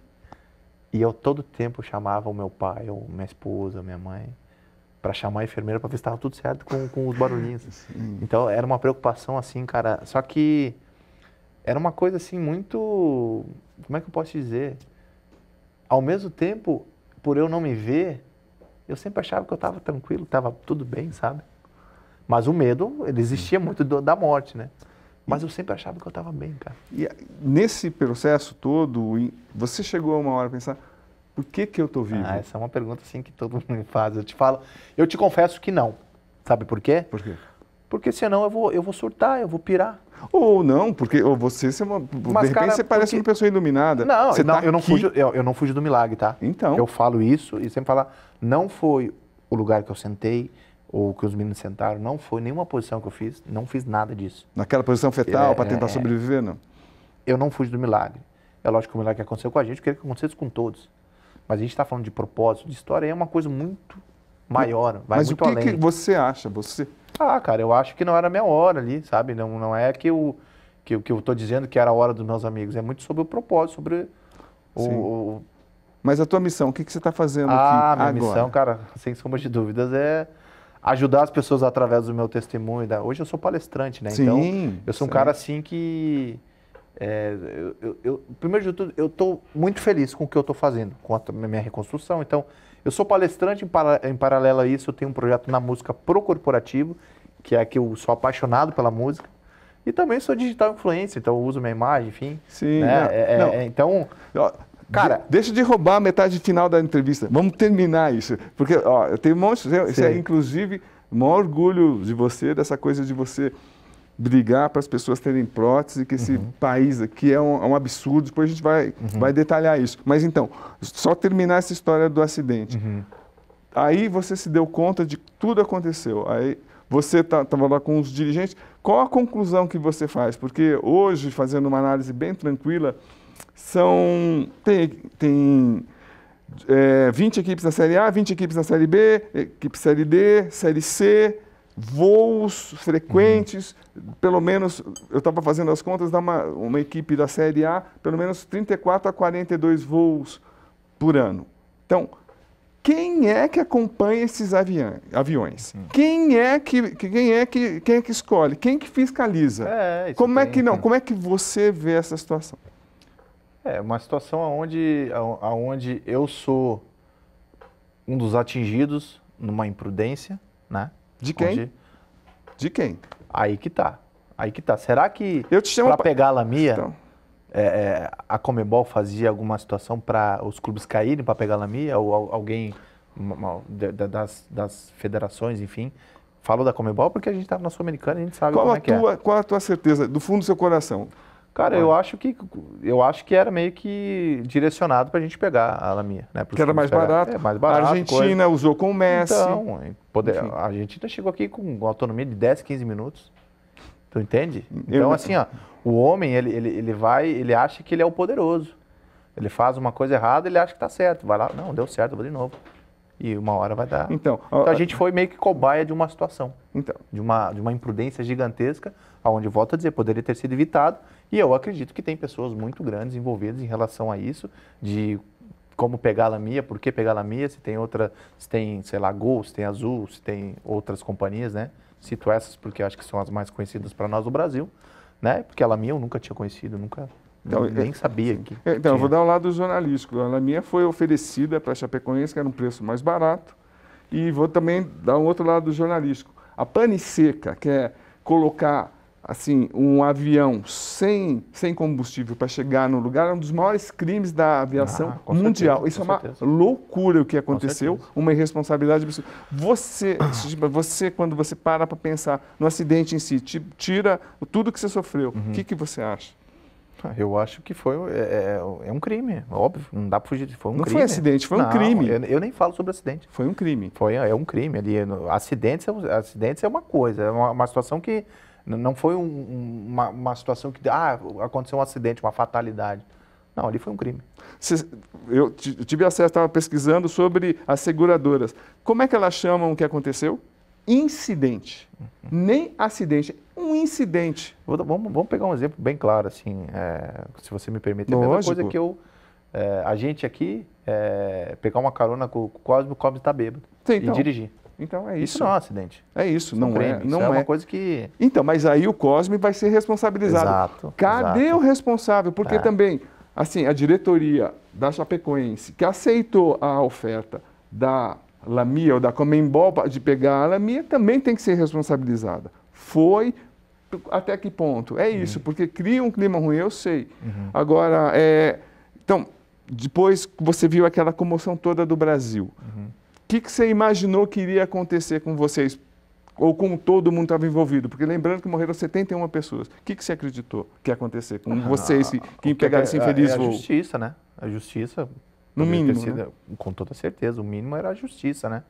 E eu todo tempo chamava o meu pai, ou minha esposa, minha mãe para chamar a enfermeira para ver se estava tudo certo com, com os barulhinhos. Sim. Então era uma preocupação assim, cara. Só que era uma coisa assim muito, como é que eu posso dizer? Ao mesmo tempo, por eu não me ver, eu sempre achava que eu estava tranquilo, estava tudo bem, sabe? Mas o medo, ele existia muito do, da morte, né? Mas eu sempre achava que eu estava bem, cara. E nesse processo todo, você chegou a uma hora a pensar, por que, que eu estou vivo? Ah, essa é uma pergunta assim que todo mundo faz. Eu te falo, eu te confesso que não. Sabe por quê? Por quê? Porque senão eu vou, eu vou surtar, eu vou pirar. Ou não, porque ou você, você é Mas, de cara, repente você parece porque... uma pessoa iluminada. Não, você não, tá eu, não fujo, eu, eu, não fujo do milagre, tá? Então. Eu falo isso e sempre falo, não foi o lugar que eu sentei ou que os meninos sentaram, não foi nenhuma posição que eu fiz, não fiz nada disso. Naquela posição fetal, é, para tentar é, sobreviver, não? Eu não fujo do milagre. É lógico que o milagre que aconteceu com a gente, eu queria que acontecesse com todos. Mas a gente está falando de propósito, de história, é uma coisa muito maior, vai Mas muito além. Mas o que você acha? Você... Ah, cara, eu acho que não era a minha hora ali, sabe? Não, não é que eu, que, que eu tô dizendo que era a hora dos meus amigos, é muito sobre o propósito, sobre o... o... Mas a tua missão, o que, que você está fazendo ah, aqui minha minha missão, cara, sem sombra de dúvidas, é ajudar as pessoas através do meu testemunho. Hoje eu sou palestrante, né? Então, sim, então, eu sou um sim. cara assim que é, eu, eu, eu, primeiro de tudo, eu estou muito feliz com o que eu estou fazendo, com a minha reconstrução. Então, eu sou palestrante, em, para, em paralelo a isso, eu tenho um projeto na música pro corporativo, que é que eu sou apaixonado pela música. E também sou digital influencer, então uso minha imagem, enfim. Sim. Né? Não, é, é, não. É, então. Ó, cara. De, deixa de roubar a metade final da entrevista. Vamos terminar isso. Porque, ó, eu tenho um monte. é, inclusive, o maior orgulho de você, dessa coisa de você brigar para as pessoas terem prótese, que esse uhum. país aqui é um, é um, absurdo, depois a gente vai, uhum. vai detalhar isso. Mas então, só terminar essa história do acidente. Uhum. Aí você se deu conta de que tudo aconteceu. Aí você estava tá, lá com os dirigentes. Qual a conclusão que você faz? Porque hoje, fazendo uma análise bem tranquila, são. Tem, tem é, 20 equipes na Série A, 20 equipes na Série B, equipe Série D, Série C, voos frequentes, uhum. pelo menos, eu estava fazendo as contas, dá uma, uma equipe da Série A, pelo menos 34 a 42 voos por ano. Então, quem é que acompanha esses aviões? Quem é que quem é que quem é que escolhe? Quem é que fiscaliza? É, como tem, é que não? Como é que você vê essa situação? É uma situação aonde aonde eu sou um dos atingidos numa imprudência, né? De quem? Onde? De quem? Aí que tá. Aí que tá. Será que eu te chamo pra, pra... pegar a Lamia, então. é, é, a Comebol fazia alguma situação para os clubes caírem para pegar a Lamia? Ou alguém das, das federações, enfim, falo da Comebol porque a gente estava tá na Sul-Americana e a gente sabe qual como a é, é. tua, é. Qual a tua certeza, do fundo do seu coração? Cara, eu acho que eu acho que era meio que direcionado para a gente pegar a Lamia, né? Que era mais barato. É, mais barato. A Argentina coisa. usou com o Messi. Então, poder, a Argentina chegou aqui com autonomia de 10, 15 minutos. Tu entende? Então, assim, ó, o homem, ele, ele, ele vai, ele acha que ele é o poderoso. Ele faz uma coisa errada, ele acha que tá certo. Vai lá, não, deu certo, vou de novo. E uma hora vai dar. Então, então a, a gente foi meio que cobaia de uma situação. Então. De uma, de uma imprudência gigantesca, aonde volto a dizer, poderia ter sido evitado e eu acredito que tem pessoas muito grandes envolvidas em relação a isso, de como pegar a Lamia, por que pegar a Lamia, se tem outra, se tem, sei lá, Gol, se tem Azul, se tem outras companhias, né? Cito essas porque acho que são as mais conhecidas para nós do Brasil, né? Porque a Lamia eu nunca tinha conhecido, nunca então, nem é, sabia que. É, então, tinha. eu vou dar um lado jornalístico. A Lamia foi oferecida para a Chapecoense, que era um preço mais barato, e vou também dar um outro lado jornalístico. A pane seca, que é colocar assim, um avião sem, sem combustível para chegar no lugar é um dos maiores crimes da aviação ah, mundial. Certeza, Isso é uma certeza. loucura o que aconteceu, uma irresponsabilidade absurda. Você, você quando você para para pensar no acidente em si, tira tudo que você sofreu, o uhum. que, que você acha? Ah, eu acho que foi é, é, é, um crime, óbvio, não dá para fugir. Foi um não crime. foi acidente, foi não, um crime. Eu, eu, nem falo sobre acidente. Foi um crime. Foi é um crime ali. Acidentes, é acidentes é uma coisa, é uma, uma situação que não foi um, uma, uma, situação que ah, aconteceu um acidente, uma fatalidade. Não, ali foi um crime. eu tive acesso, estava pesquisando sobre as seguradoras. Como é que elas chamam o que aconteceu? Incidente. Uhum. Nem acidente, um incidente. Vou, vamos, vamos, pegar um exemplo bem claro, assim, é, se você me permite. Lógico. É a mesma coisa que eu, é, a gente aqui, é, pegar uma carona com, o Cosme, o Cosme está bêbado Sim, então. e dirigir. Então é isso. Isso não é um acidente. É isso, isso é não, é, não isso é. uma é. coisa que. Então, mas aí o COSME vai ser responsabilizado. Exato. Cadê exato. o responsável? Porque é. também, assim, a diretoria da Chapecoense, que aceitou a oferta da Lamia ou da Comembol de pegar a Lamia, também tem que ser responsabilizada. Foi, até que ponto? É uhum. isso, uhum. porque cria um clima ruim, eu sei. Uhum. Agora, é... então, depois você viu aquela comoção toda do Brasil. Uhum que, que você imaginou que iria acontecer com vocês? Ou com todo mundo que estava envolvido? Porque lembrando que morreram 71 pessoas. O que, que você acreditou que ia acontecer com vocês ah, ah, que, que pegaram esse é, é infeliz voo? a justiça, né? A justiça. No mínimo. Sido, né? Com toda certeza. O mínimo era a justiça, né?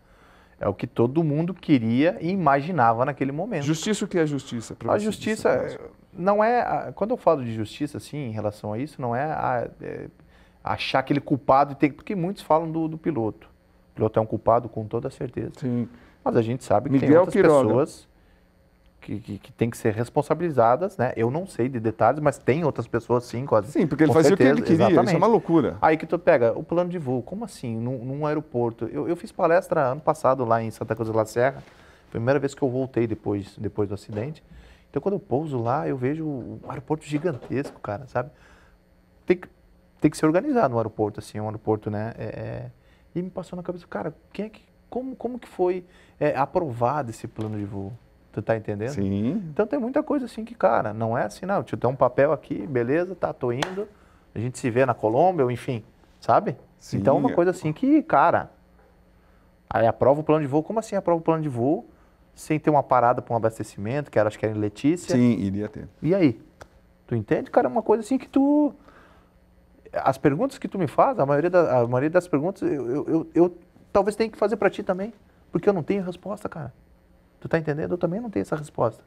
É o que todo mundo queria e imaginava naquele momento. Justiça, o que é justiça? A justiça não é. quando eu falo de justiça, assim, em relação a isso, não é, a, é achar aquele culpado e ter. Porque muitos falam do, do piloto piloto é um culpado com toda certeza. Sim. Mas a gente sabe que Miguel tem outras Quiroga. pessoas que, que, que tem que ser responsabilizadas, né? Eu não sei de detalhes, mas tem outras pessoas sim, quase. Sim, porque ele fazia certeza, o que ele queria, exatamente. isso é uma loucura. Aí que tu pega o plano de voo, como assim, num, num aeroporto? Eu, eu, fiz palestra ano passado lá em Santa Cruz da La Serra, primeira vez que eu voltei depois, depois do acidente. Então quando eu pouso lá, eu vejo um aeroporto gigantesco, cara, sabe? Tem que, tem que ser organizado no aeroporto, assim, um aeroporto, né? É, é e me passou na cabeça, cara, quem é que, como, como que foi é, aprovado esse plano de voo? Tu tá entendendo? Sim. Então tem muita coisa assim que, cara, não é assim, não. Tio, tem um papel aqui, beleza, tá, tô indo. A gente se vê na Colômbia, ou enfim, sabe? Sim. Então é uma coisa assim que, cara, aí aprova o plano de voo. Como assim aprova o plano de voo? Sem ter uma parada para um abastecimento, que era, acho que era em Letícia. Sim, iria ter. E aí? Tu entende? Cara, é uma coisa assim que tu as perguntas que tu me faz, a maioria, da, a maioria das perguntas, eu, eu, eu, eu talvez tenha que fazer para ti também, porque eu não tenho resposta, cara. Tu tá entendendo? Eu também não tenho essa resposta.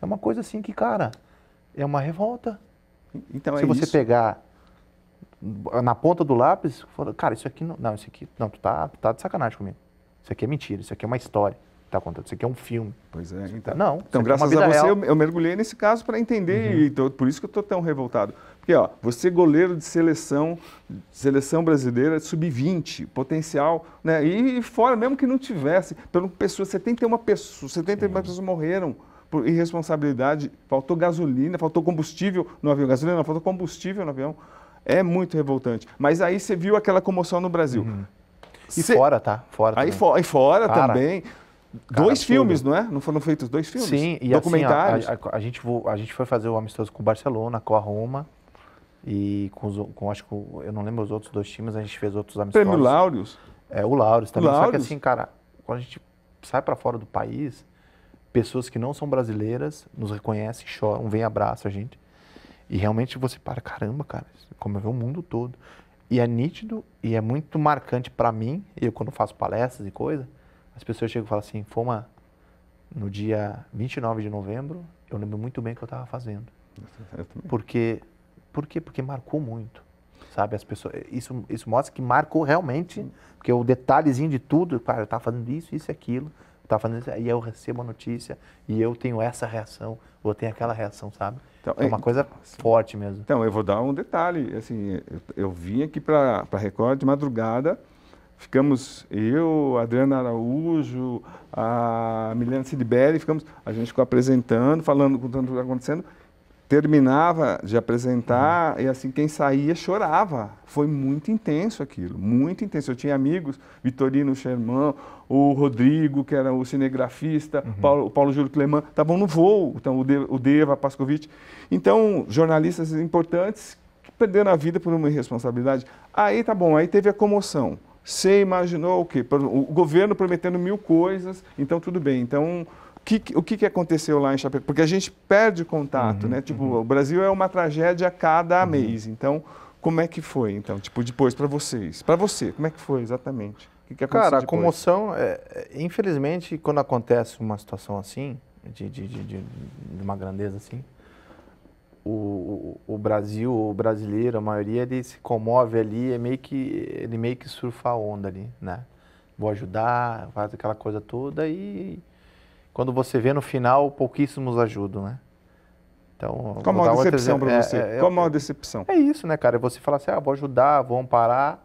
É uma coisa assim que, cara, é uma revolta. Então Se é você isso. pegar na ponta do lápis, fala, cara, isso aqui não, não, isso aqui, não, tu tá, tu tá de sacanagem comigo. Isso aqui é mentira, isso aqui é uma história está contando. Isso aqui é um filme. Pois é. Então, tá, não. Então, é graças é a você, eu, eu, mergulhei nesse caso para entender, uhum. e tô, por isso que eu estou tão revoltado. Porque, ó, você goleiro de seleção, seleção brasileira sub-20, potencial, né? E, e, fora, mesmo que não tivesse, pelo pessoa, 71 pessoas, 71 pessoas morreram por irresponsabilidade, faltou gasolina, faltou combustível no avião, gasolina não, faltou combustível no avião. É muito revoltante. Mas aí você viu aquela comoção no Brasil. Uhum. E Cê... fora, tá? Fora aí, Fo aí fora também. Cara, dois filmes, não é? Não foram feitos dois filmes? Sim, e assim, documentários. Assim, a, a, a, gente, a gente foi fazer o amistoso com o Barcelona, com a Roma e com, os, com acho que eu não lembro os outros dois times, a gente fez outros amistosos. Prêmio Laureus? É, o Laureus também. Laureus. Só que assim, cara, quando a gente sai para fora do país, pessoas que não são brasileiras nos reconhecem, choram, vêm abraçam a gente. E realmente você para, caramba, cara, como eu ver o mundo todo. E é nítido e é muito marcante para mim, eu quando faço palestras e coisa, as pessoas chegam e falam assim, foi uma... No dia 29 de novembro, eu lembro muito bem o que eu estava fazendo. porque porque, por quê? Porque marcou muito, sabe? As pessoas, isso, isso mostra que marcou realmente, porque o detalhezinho de tudo, cara, eu estava fazendo isso, isso e aquilo, tá fazendo isso, e eu recebo a notícia, e eu tenho essa reação, ou tenho aquela reação, sabe? Então, é uma é, coisa assim, forte mesmo. Então, eu vou dar um detalhe. Assim, eu, eu vim aqui para a Record de madrugada, Ficamos eu, Adriana Araújo, a Milena Sidibelli, ficamos, a gente ficou apresentando, falando, contando o que estava tá acontecendo. Terminava de apresentar uhum. e assim, quem saía chorava. Foi muito intenso aquilo, muito intenso. Eu tinha amigos, Vitorino Sherman, o Rodrigo, que era o cinegrafista, uhum. Paulo, o Paulo Júlio Cleman, estavam no voo, então, o, De, o Deva Pascovitch. Então, jornalistas importantes que perderam a vida por uma irresponsabilidade. Aí tá bom, aí teve a comoção. Você imaginou o quê? O governo prometendo mil coisas, então tudo bem. Então, que, o que, que aconteceu lá em Chapecó? Porque a gente perde contato, uhum, né? Tipo, uhum. o Brasil é uma tragédia a cada uhum. mês. Então, como é que foi, então? Tipo, depois para vocês. Para você, como é que foi exatamente? O que, que aconteceu Cara, a depois? comoção, é, é infelizmente, quando acontece uma situação assim, de, de, de, de uma grandeza assim, o, o, Brasil, o brasileiro, a maioria, ele se comove ali, é meio que, ele meio que surfa a onda ali, né? Vou ajudar, faz aquela coisa toda e quando você vê no final, pouquíssimos ajudam, né? Então, Qual a maior decepção para você? É, é, Qual a maior decepção? É isso, né, cara? É você falar assim, ah, vou ajudar, vou amparar,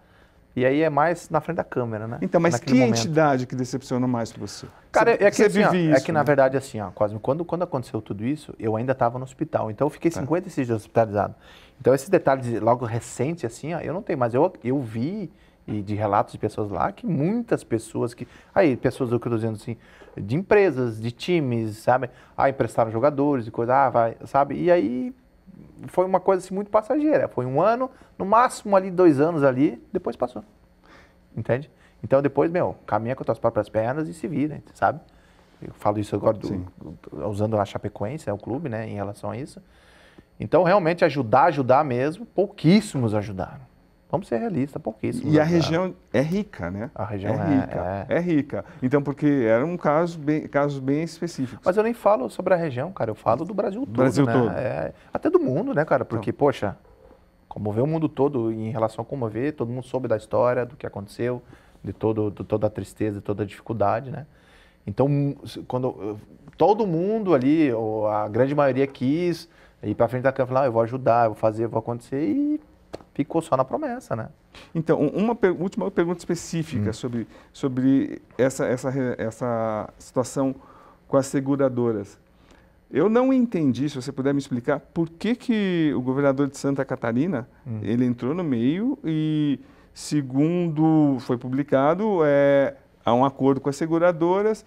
e aí é mais na frente da câmera, né? Então, mas Naquele que momento. entidade que decepciona mais que você? Cara, você, é que, você assim, vive ó, é isso, é que né? na verdade, assim, ó, Cosme, quando, quando aconteceu tudo isso, eu ainda estava no hospital. Então, eu fiquei tá. 56 dias hospitalizado. Então, esses detalhes logo recente, assim, ó, eu não tenho, mas eu, eu vi e de relatos de pessoas lá que muitas pessoas que. Aí, pessoas, eu estou dizendo assim, de empresas, de times, sabe? Ah, emprestaram jogadores e coisa, ah, vai, sabe? E aí foi uma coisa assim, muito passageira. Foi um ano, no máximo ali dois anos ali, depois passou. Entende? Então depois, meu, caminha com as tuas próprias pernas e se vira, sabe? Eu falo isso agora do, usando a Chapecoense, é o clube, né, em relação a isso. Então, realmente, ajudar, ajudar mesmo, pouquíssimos ajudaram. Vamos ser realistas, pouquíssimo. E a né, região é rica, né? A região é, é rica. É. é. rica. Então, porque era um caso bem, casos bem específicos. Mas eu nem falo sobre a região, cara. Eu falo do Brasil todo. Brasil né? todo. É, até do mundo, né, cara? Porque, então. poxa, comover o mundo todo em relação a comover, todo mundo soube da história, do que aconteceu, de, todo, de toda a tristeza, de toda a dificuldade, né? Então, quando todo mundo ali, ou a grande maioria quis ir para frente da câmera e falar, ah, eu vou ajudar, eu vou fazer, eu vou acontecer, e ficou só na promessa, né? Então, uma per última pergunta específica hum. sobre, sobre essa, essa, essa situação com as seguradoras. Eu não entendi, se você puder me explicar, por que, que o governador de Santa Catarina, hum. ele entrou no meio e, segundo foi publicado, é, há um acordo com as seguradoras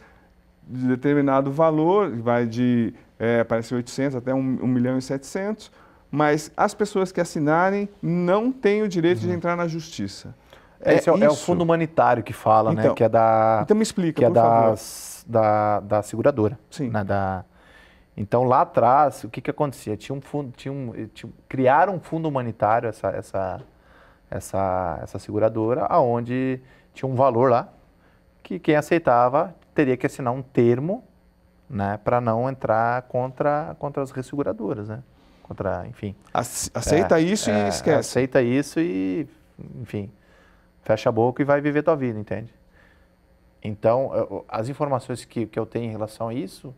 de determinado valor, vai de, é, parece 800 até 1, 1 milhão e 700, mas as pessoas que assinarem não têm o direito uhum. de entrar na justiça. É, Esse é, é o fundo humanitário que fala, né, então, né? Que é da. Então me explica, que é das, da, da seguradora. Sim. Né, da, então lá atrás, o que, que acontecia? Tinha um fundo, tinha um, tinha, criaram um fundo humanitário, essa, essa, essa, essa seguradora, aonde tinha um valor lá, que quem aceitava teria que assinar um termo né, para não entrar contra, contra as resseguradoras. Né? contra, enfim. Aceita é, isso é, e esquece. Aceita isso e, enfim, fecha a boca e vai viver tua vida, entende? Então, eu, as informações que, que eu tenho em relação a isso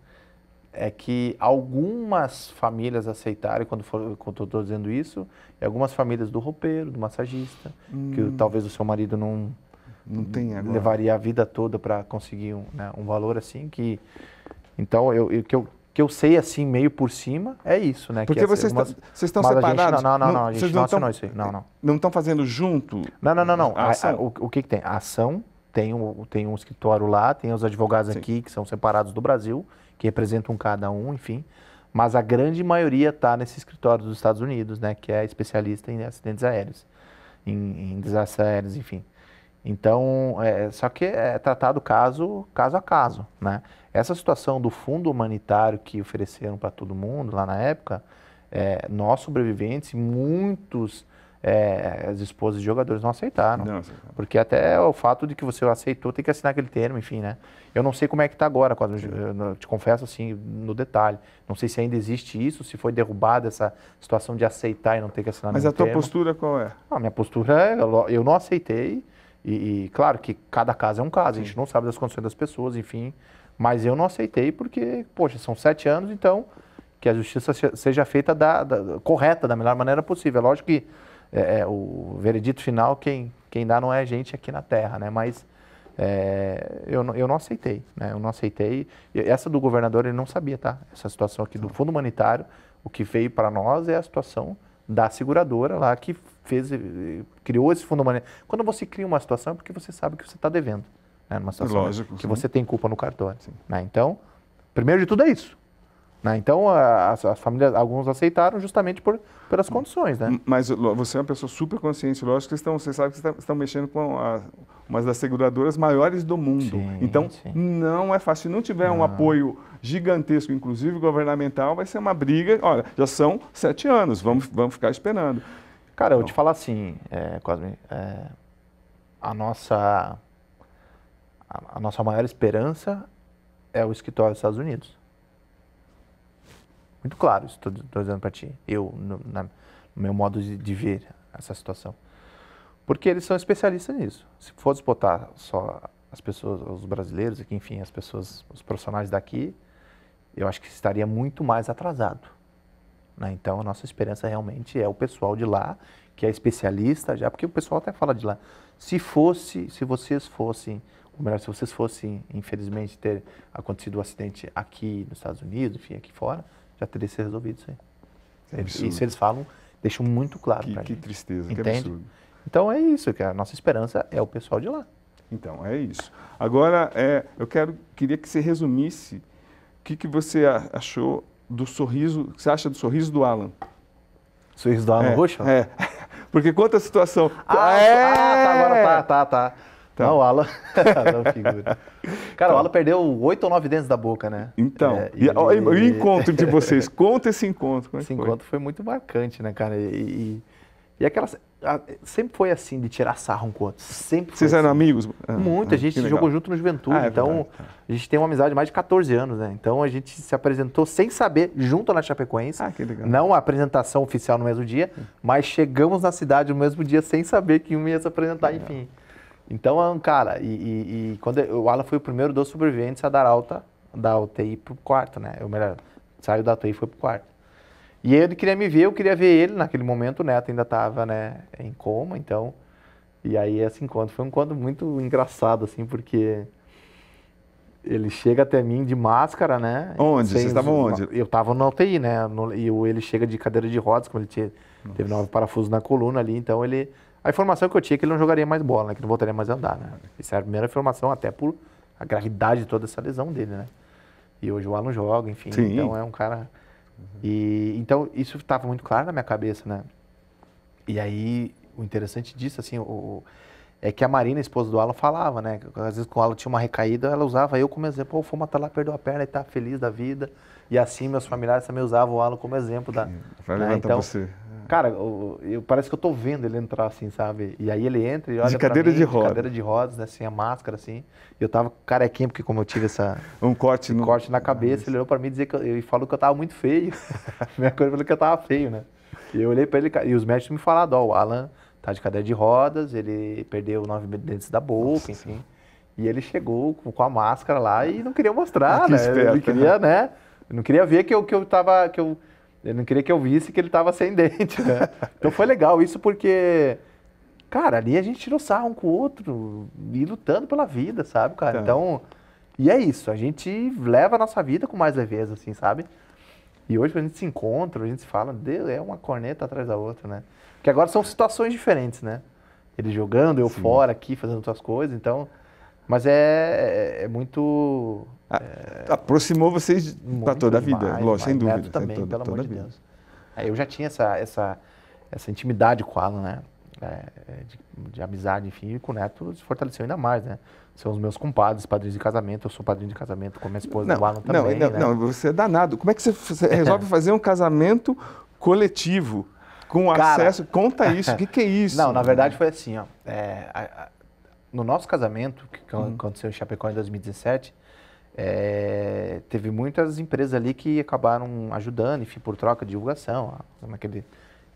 é que algumas famílias aceitaram, quando, eu estou dizendo isso, e é algumas famílias do roupeiro, do massagista, hum. que talvez o seu marido não, não tem agora. levaria a vida toda para conseguir um, né, um valor assim que... Então, eu, eu, que eu que eu sei assim meio por cima, é isso, né? Porque é vocês, umas, tá, vocês estão separados? não, não, não, não, a gente não, não assinou isso aí. Não, não. Não estão fazendo junto? Não, não, não, não. A, a, a, o, o, que, que tem? A ação, tem um, tem um escritório lá, tem os advogados Sim. aqui que são separados do Brasil, que representam cada um, enfim. Mas a grande maioria está nesse escritório dos Estados Unidos, né? Que é especialista em acidentes aéreos, em, em desastres aéreos, enfim. Então, é, só que é tratado caso, caso a caso, né? Essa situação do fundo humanitário que ofereceram para todo mundo lá na época, é, nós sobreviventes, muitos é, as esposas de jogadores não aceitaram. não Porque até o fato de que você aceitou tem que assinar aquele termo, enfim, né? Eu não sei como é que está agora, eu te confesso assim, no detalhe. Não sei se ainda existe isso, se foi derrubada essa situação de aceitar e não ter que assinar Mas a tua termo. postura qual é? A ah, minha postura é, eu não aceitei. E, e claro que cada caso é um caso, Sim. a gente não sabe das condições das pessoas, enfim. Mas eu não aceitei porque, poxa, são sete anos, então que a justiça seja feita da, da correta, da melhor maneira possível. É lógico que é, é o veredito final, quem, quem dá não é a gente aqui na Terra, né? Mas é, eu, eu não aceitei, né? Eu não aceitei. Essa do governador ele não sabia, tá? Essa situação aqui do tá. fundo humanitário, o que veio para nós é a situação da seguradora lá que fez, criou esse fundo humanitário. Quando você cria uma situação é porque você sabe que você está devendo né, numa situação Lógico, que você tem culpa no cartório. Né? Então, primeiro de tudo é isso. Né? Então, as, as, famílias, alguns aceitaram justamente por, pelas condições, né? Mas você é uma pessoa super consciente, lógico, que estão, você sabe que estão, estão mexendo com a, uma das seguradoras maiores do mundo. Sim, então, sim. não é fácil. Se não tiver não. um apoio gigantesco, inclusive governamental, vai ser uma briga. Olha, já são sete anos, vamos, vamos ficar esperando. Cara, eu te falar assim, é, Cosme, é, a nossa a, nossa maior esperança é o escritório dos Estados Unidos. Muito claro isso, estou dizendo para ti. Eu, no, na, no meu modo de, de, ver essa situação. Porque eles são especialistas nisso. Se fosse botar só as pessoas, os brasileiros, aqui, enfim, as pessoas, os profissionais daqui, eu acho que estaria muito mais atrasado. Né? Então, a nossa esperança realmente é o pessoal de lá, que é especialista já, porque o pessoal até fala de lá. Se fosse, se vocês fossem ou melhor, se vocês fossem, infelizmente, ter acontecido o um acidente aqui nos Estados Unidos, enfim, aqui fora, já teria sido resolvido isso aí. É eles, isso eles falam, deixam muito claro para Que, que tristeza, Entende? que absurdo. Então é isso, que a nossa esperança é o pessoal de lá. Então, é isso. Agora, é, eu quero, queria que você resumisse o que, que você achou do sorriso, o que você acha do sorriso do Alan? Sorriso do Alan é, É, porque conta a situação. Ah, é. ah tá, agora tá, é. tá, tá. Tá. Não, o Alan. não, figura. Cara, tá. o Alan perdeu oito ou nove dentes da boca, né? Então, é, e, o encontro de vocês, conta esse encontro. Como é esse foi? encontro foi muito marcante, né, cara? E, e, aquelas. sempre foi assim, de tirar sarro um com o outro. Sempre Vocês eram assim. amigos? Ah, muito, ah, a gente jogou junto no Juventude. Ah, é então, verdade, tá. a gente tem uma amizade de mais de 14 anos, né? Então, a gente se apresentou sem saber, junto na Chapecoense. Ah, que legal. Não a apresentação oficial no mesmo dia, mas chegamos na cidade no mesmo dia sem saber que um ia se apresentar, enfim. Então, é cara, e, e, e quando o Alan foi o primeiro dos sobreviventes a dar alta da UTI pro quarto, né? Eu melhor, saiu da UTI e foi pro quarto. E ele queria me ver, eu queria ver ele. Naquele momento o neto ainda estava né, em coma, então. E aí esse assim, encontro foi um encontro muito engraçado, assim, porque ele chega até mim de máscara, né? Onde? Vocês estavam onde? Eu estava na UTI, né? No, e ele chega de cadeira de rodas, como ele tinha, teve nove parafusos na coluna ali, então ele a informação que eu tinha é que ele não jogaria mais bola, né? Que não voltaria mais a andar, né? Essa era a primeira informação, até por a gravidade de toda essa lesão dele, né? E hoje o Alan joga, enfim. Sim. Então é um cara... E, então isso estava muito claro na minha cabeça, né? E aí, o interessante disso, assim, o, é que a Marina, a esposa do Alan, falava, né? Às vezes, quando o Alan tinha uma recaída, ela usava eu como exemplo. Pô, o Fuma tá lá, perdeu a perna e tá feliz da vida. E assim, meus familiares também usavam o Alan como exemplo da... Vai né? levantar então, você. É. Cara, eu, eu, parece que eu tô vendo ele entrar assim, sabe? E aí ele entra e olha. De cadeira mim, de rodas. cadeira de rodas, né? Sem a máscara, assim. E eu tava carequinho, porque como eu tive essa. Um corte no... corte na cabeça, ah, ele olhou pra mim dizer que eu, e falou que eu tava muito feio. Minha coisa falou que eu tava feio, né? E eu olhei pra ele e os médicos me falaram: ó, o Alan tá de cadeira de rodas, ele perdeu nove dentes da boca, Nossa, enfim. Senhora. E ele chegou com a máscara lá e não queria mostrar, ah, que né? Esperta, ele queria, né? né? Não queria ver que eu, que eu tava. Que eu, ele não queria que eu visse que ele estava sem dente, né? Então foi legal isso porque, cara, ali a gente tirou sarro um com o outro e lutando pela vida, sabe, cara? Tá. Então, e é isso, a gente leva a nossa vida com mais leveza, assim, sabe? E hoje quando a gente se encontra, a gente se fala, é uma corneta atrás da outra, né? Porque agora são situações diferentes, né? Ele jogando, eu Sim. fora aqui, fazendo outras coisas, então... Mas é, é, é muito. É, Aproximou vocês para toda a vida, mais, lógico, sem dúvida. Neto também, toda, pelo toda amor de Deus. É, eu já tinha essa, essa, essa intimidade com o Alan, né? É, de, de, amizade, enfim, e com o Neto se fortaleceu ainda mais, né? São os meus compadres, padrinhos de casamento, eu sou padrinho de casamento com minha esposa, não, o Alan também. Não, né? não, você é danado. Como é que você, você resolve fazer um casamento coletivo? com Cara, acesso. Conta isso, o que, que, é isso? Não, na verdade foi assim, ó. É, a, no nosso casamento, que uhum. aconteceu em Chapecó em 2017, é, teve muitas empresas ali que acabaram ajudando, enfim, por troca de divulgação. Naquele...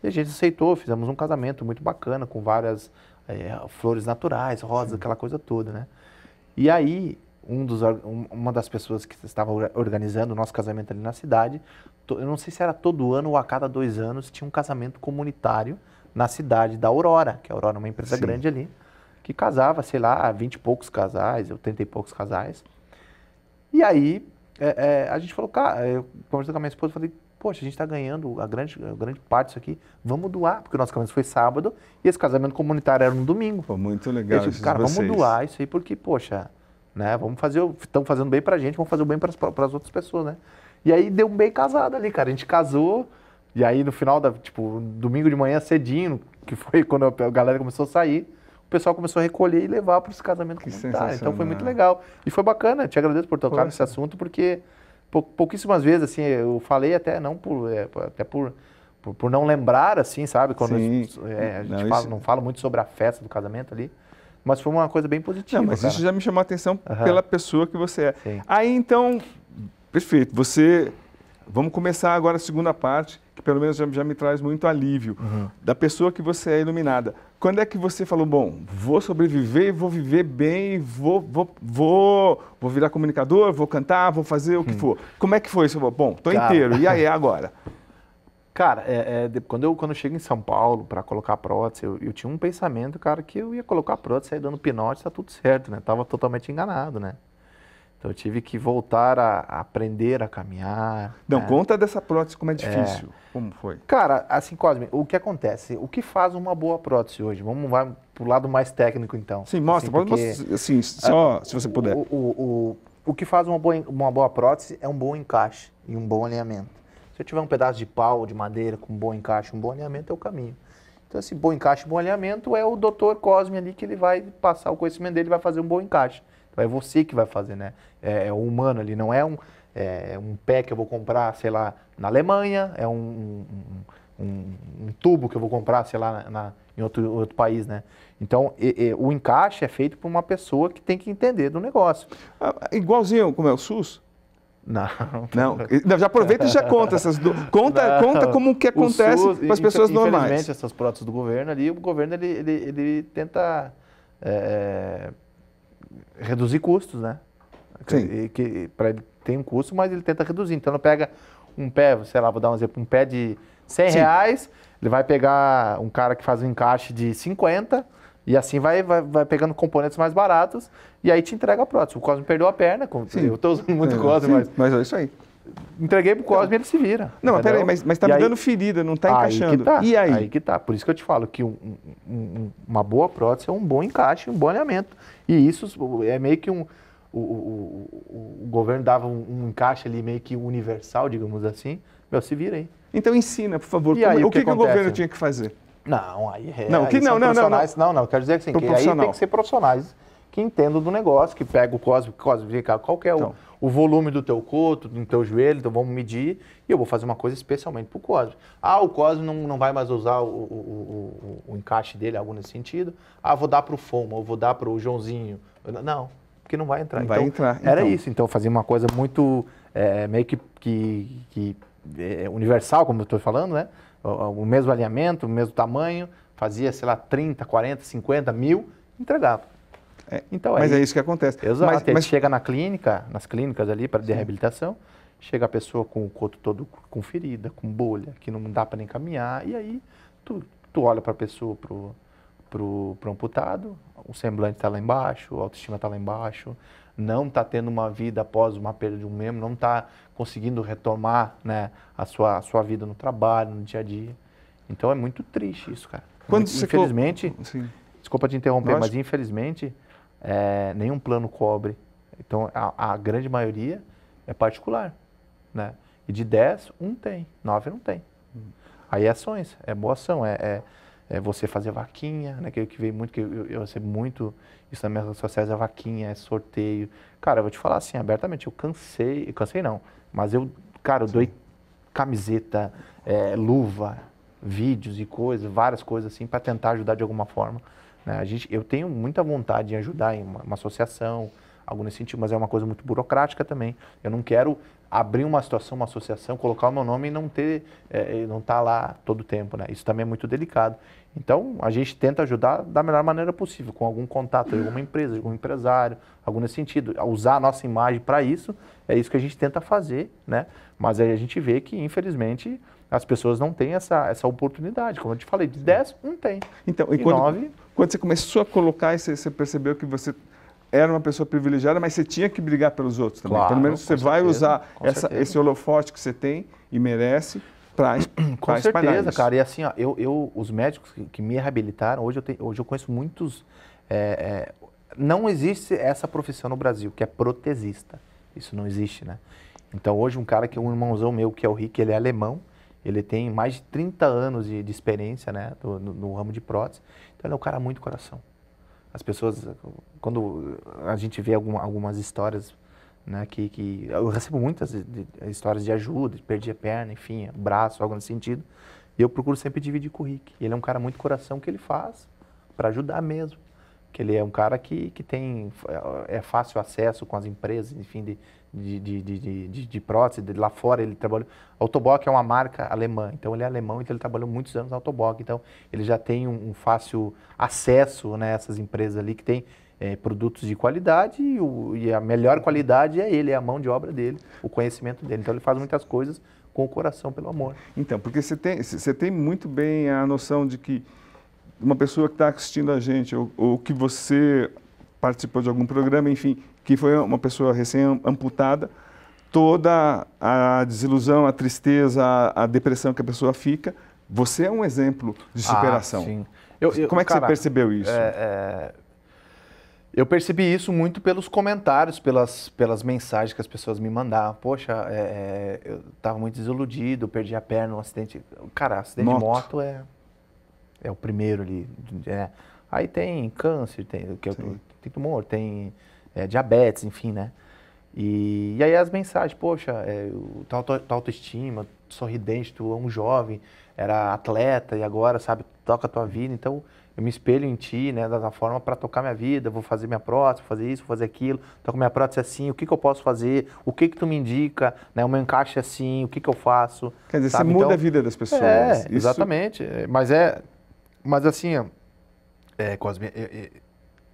E a gente aceitou, fizemos um casamento muito bacana, com várias é, flores naturais, rosas, Sim. aquela coisa toda, né? E aí, um dos, uma das pessoas que estava organizando o nosso casamento ali na cidade, eu não sei se era todo ano ou a cada dois anos, tinha um casamento comunitário na cidade da Aurora, que a Aurora é uma empresa Sim. grande ali que casava, sei lá, vinte e poucos casais, ou trinta e poucos casais. E aí é, é, a gente falou, cara, eu conversei com a minha esposa, falei, poxa, a gente está ganhando a grande, a grande parte disso aqui, vamos doar, porque o nosso casamento foi sábado e esse casamento comunitário era no domingo. Pô, muito legal. Eu disse, cara, vocês. vamos doar isso aí, porque, poxa, né, vamos fazer, estão fazendo bem pra gente, vamos fazer o bem para as outras pessoas, né? E aí deu um bem casado ali, cara. A gente casou, e aí no final da, tipo, domingo de manhã cedinho, que foi quando a galera começou a sair, o pessoal começou a recolher e levar para os casamentos comunitários. Então foi muito legal. E foi bacana, te agradeço por tocar Poxa. nesse assunto, porque pouquíssimas vezes, assim, eu falei até não por, é, até por, por, por, não lembrar, assim, sabe? Quando é, a gente não, fala, isso... não fala muito sobre a festa do casamento ali. Mas foi uma coisa bem positiva. Não, mas cara. isso já me chamou a atenção uhum. pela pessoa que você é. Sim. Aí então, perfeito, você. Vamos começar agora a segunda parte, que pelo menos já, já me traz muito alívio, uhum. da pessoa que você é iluminada. Quando é que você falou, bom, vou sobreviver, vou viver bem, vou, vou, vou, vou virar comunicador, vou cantar, vou fazer o que hum. for. Como é que foi isso? Bom, tô Cara. inteiro, e aí agora? Cara, é, é, quando, eu, quando eu chego em São Paulo para colocar prótese, eu, eu, tinha um pensamento, cara, que eu ia colocar prótese, sair dando pinote, tá tudo certo, né? Tava totalmente enganado, né? Então eu tive que voltar a, aprender a caminhar. Não, né? conta dessa prótese como é difícil. É. Como foi? Cara, assim, Cosme, o que acontece? O que faz uma boa prótese hoje? Vamos para pro lado mais técnico então. Sim, mostra, assim, porque, assim só se você puder. O, o, o, o que faz uma boa, uma boa prótese é um bom encaixe e um bom alinhamento. Se eu tiver um pedaço de pau, de madeira, com um bom encaixe, um bom alinhamento, é o caminho. Então, esse assim, bom encaixe, bom alinhamento é o doutor Cosme ali que ele vai passar o conhecimento dele, vai fazer um bom encaixe é você que vai fazer, né? É, é o humano ali, não é um, é, é um pé que eu vou comprar, sei lá, na Alemanha, é um, um, um, um tubo que eu vou comprar, sei lá, na, em outro, outro país, né? Então, e, e, o encaixe é feito por uma pessoa que tem que entender do negócio. Ah, ah igualzinho como é o SUS? Não. Não. Já aproveita e já conta essas do... conta, conta como que acontece SUS, com as pessoas normais. essas próteses do governo ali, o governo ele, ele, ele tenta é, reduzir custos, né? Sim. Que, que pra, tem um custo, mas ele tenta reduzir. Então ele pega um pé, sei lá, vou dar um exemplo, um pé de 100 Sim. reais, ele vai pegar um cara que faz um encaixe de 50 e assim vai, vai, vai pegando componentes mais baratos e aí te entrega a prótese. O Cosme perdeu a perna, Sim. eu estou usando muito é, Cosme, mas... Mas é isso aí. Entreguei pro Cosme, ele se vira. Não, mas peraí, mas, mas tá e me aí... dando ferida, não tá aí encaixando. Tá, e aí? Aí que tá. Por isso que eu te falo que um, um, uma boa prótese é um bom encaixe, um bom alinhamento. E isso é meio que um. O, o, o, o governo dava um, um, encaixe ali meio que universal, digamos assim. Meu, se vira aí. Então ensina, por favor. como, é, aí, o que, que, que o governo tinha que fazer? Não, aí é. Não, que não, não, não, não. Não, não, quero dizer assim, que aí tem que ser profissionais que entendam do negócio, que pega o Cosme, Cosme, vem qualquer um é o, então, o volume do teu coto, do teu joelho, então vamos medir e eu vou fazer uma coisa especialmente para o Cosme. Ah, o Cosme não, não vai mais usar o, o, o, o encaixe dele, algo nesse sentido. Ah, vou dar para o Foma, ou vou dar para o Joãozinho. Não, porque não vai entrar. Não então, vai entrar. Era então. isso, então fazia uma coisa muito é, meio que, que, que é, universal, como eu estou falando, né? O, o mesmo alinhamento, o mesmo tamanho, fazia, sei lá, 30, 40, 50 mil, entregava. É, então, mas aí, é isso que acontece. Exato. Mas, mas... chega na clínica, nas clínicas ali para de reabilitação, chega a pessoa com o corpo todo com ferida, com bolha, que não dá para nem caminhar, e aí tu, tu olha para a pessoa, pro pro, pro amputado, o semblante está lá embaixo, a autoestima está lá embaixo, não está tendo uma vida após uma perda de um membro, não está conseguindo retomar né, a, sua, a sua vida no trabalho, no dia a dia. Então é muito triste isso, cara. Quando infelizmente, você... desculpa te interromper, Lógico. mas infelizmente é, nenhum plano cobre. Então, a, a, grande maioria é particular, né? E de 10, um tem, 9 não tem. Aí ações, é, é boa ação, é, é, é você fazer vaquinha, né? Que, que veio muito, que eu, eu recebo muito isso nas minhas redes sociais, é vaquinha, é sorteio. Cara, eu vou te falar assim, abertamente, eu cansei, eu cansei não, mas eu, cara, eu Sim. camiseta, é, luva, vídeos e coisas, várias coisas assim, para tentar ajudar de alguma forma. Né? A gente, eu tenho muita vontade de ajudar em uma, uma associação, algo nesse sentido, mas é uma coisa muito burocrática também. Eu não quero abrir uma situação, uma associação, colocar o meu nome e não ter, é, não estar tá lá todo o tempo, né? Isso também é muito delicado. Então, a gente tenta ajudar da melhor maneira possível, com algum contato de alguma empresa, de algum empresário, algo nesse sentido. Usar a nossa imagem para isso, é isso que a gente tenta fazer, né? Mas aí a gente vê que, infelizmente, as pessoas não têm essa, essa oportunidade. Como eu te falei, de 10, um tem. Então, e, e quando, nove... quando você começou a colocar isso, você percebeu que você era uma pessoa privilegiada, mas você tinha que brigar pelos outros também. Claro, Pelo menos você certeza, vai usar essa, esse holofote que você tem e merece para Com certeza, cara. E assim, ó, eu, eu, os médicos que, que me reabilitaram, hoje eu, tenho, hoje eu conheço muitos. É, é, não existe essa profissão no Brasil, que é protesista. Isso não existe, né? Então hoje um cara que é um irmãozão meu, que é o Rick, ele é alemão, ele tem mais de 30 anos de, de experiência né, no, no, ramo de prótese. Então ele é um cara muito coração. As pessoas, quando a gente vê algumas histórias, né, que, que eu recebo muitas de, de, histórias de ajuda, de perder a perna, enfim, braço, algo nesse sentido. E eu procuro sempre dividir com o Rick. Ele é um cara muito coração que ele faz para ajudar mesmo. Que ele é um cara que, que tem é, é fácil acesso com as empresas, enfim, de, de, de, de, de, de prótese, de lá fora ele trabalhou. Autobock é uma marca alemã, então ele é alemão, então ele trabalhou muitos anos na Autobock, então ele já tem um, um fácil acesso né, essas empresas ali que tem é, produtos de qualidade e, o, e, a melhor qualidade é ele, é a mão de obra dele, o conhecimento dele. Então ele faz muitas coisas com o coração, pelo amor. Então, porque você tem, você tem muito bem a noção de que uma pessoa que está assistindo a gente ou, ou que você participou de algum programa, enfim, que foi uma pessoa recém-amputada, toda a desilusão, a tristeza, a, a, depressão que a pessoa fica, você é um exemplo de ah, superação. Ah, sim. Eu, eu, Como é que cara, você percebeu isso? É, é... Eu percebi isso muito pelos comentários, pelas, pelas mensagens que as pessoas me mandavam. Poxa, é, é eu estava muito desiludido, perdi a perna num acidente. Cara, acidente moto. de moto é, é o primeiro ali. É. Aí tem câncer, tem, que eu, Tipo, tem tumor, tem é, diabetes, enfim, né? E, e aí as mensagens, poxa, é, tua, tua autoestima, tu sorridente, tu é um jovem, era atleta e agora, sabe, toca a tua vida, então eu me espelho em ti, né, da forma para tocar minha vida, vou fazer minha prótese, vou fazer isso, vou fazer aquilo, tô com minha prótese assim, o que que eu posso fazer, o que que tu me indica, né, o meu encaixe é assim, o que que eu faço. Quer dizer, sabe? você muda então, a vida das pessoas. É, isso... exatamente, é, mas é, mas assim, é, Cosme, é, é,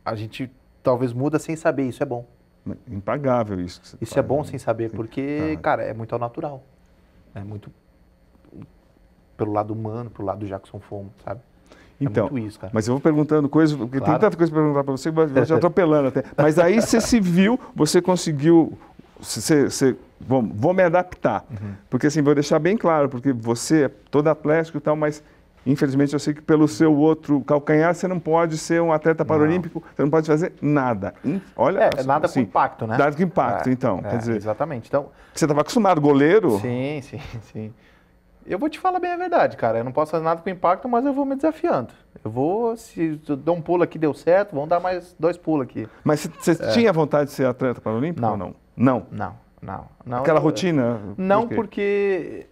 a gente talvez muda sem saber, isso é bom. Impagável isso. Que você isso tá é bom sem saber, Sim. porque, cara, é muito ao natural. É muito pelo lado humano, pelo lado Jackson Fomo, sabe? É então, é isso, mas eu vou perguntando coisas, porque claro. tem tanta coisa para perguntar para você, mas vou te atropelando até. Mas aí você se viu, você conseguiu, você, você vou, vou me adaptar, uhum. porque assim vou deixar bem claro, porque você é todo atlético e tal, mas Infelizmente, eu sei que pelo seu outro calcanhar, você não pode ser um atleta paralímpico, você não pode fazer nada. Hum, olha, é, nada com assim, impacto, né? Nada com impacto, é, então. É, quer dizer, exatamente. Então, você estava acostumado, goleiro? Sim, sim, sim. Eu vou te falar bem a verdade, cara. Eu não posso fazer nada com impacto, mas eu vou me desafiando. Eu vou, se eu dou um pulo aqui, deu certo, vamos dar mais dois pulos aqui. Mas você é. tinha vontade de ser atleta paralímpico não. ou não? Não. Não, não. não. Aquela eu, rotina? Não, porque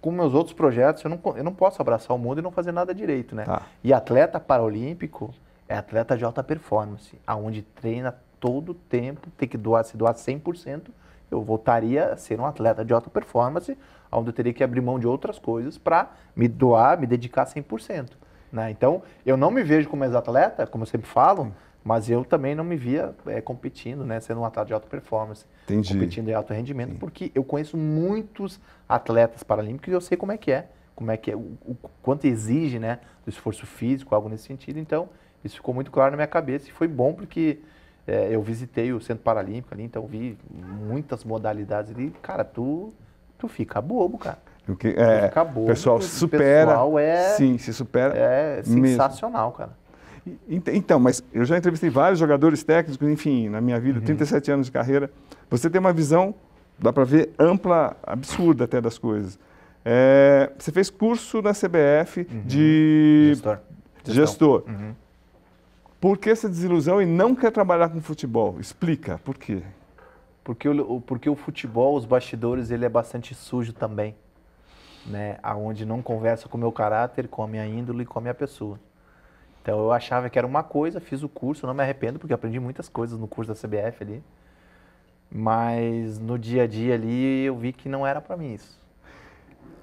com meus outros projetos, eu não, eu não posso abraçar o mundo e não fazer nada direito, né? Tá. E atleta paralímpico é atleta de alta performance, aonde treina todo o tempo, tem que doar, se doar 100%, eu voltaria a ser um atleta de alta performance, onde eu teria que abrir mão de outras coisas para me doar, me dedicar 100%. Né? Então, eu não me vejo como ex-atleta, como eu sempre falo, mas eu também não me via é, competindo, né? Sendo um atleta de alta performance. Entendi. Competindo em alto rendimento, Sim. porque eu conheço muitos atletas paralímpicos e eu sei como é que é. Como é que é, o, o quanto exige, né? Do esforço físico, algo nesse sentido. Então, isso ficou muito claro na minha cabeça e foi bom porque é, eu visitei o Centro Paralímpico ali, então vi muitas modalidades ali. Cara, tu, tu fica bobo, cara. O que, é, tu fica bobo. Pessoal supera, o pessoal é, sim, se supera. É sensacional, mesmo. cara. Então, mas eu já entrevistei vários jogadores técnicos, enfim, na minha vida, uhum. 37 anos de carreira. Você tem uma visão, dá para ver, ampla, absurda até das coisas. É, você fez curso na CBF uhum. de gestor. gestor. Uhum. Por que essa desilusão e não quer trabalhar com futebol? Explica, por quê? Porque o, porque o futebol, os bastidores, ele é bastante sujo também. Né? Aonde não conversa com o meu caráter, com a minha índole e com a minha pessoa. Então eu achava que era uma coisa, fiz o curso, não me arrependo, porque aprendi muitas coisas no curso da CBF ali. Mas no dia a dia ali eu vi que não era para mim isso.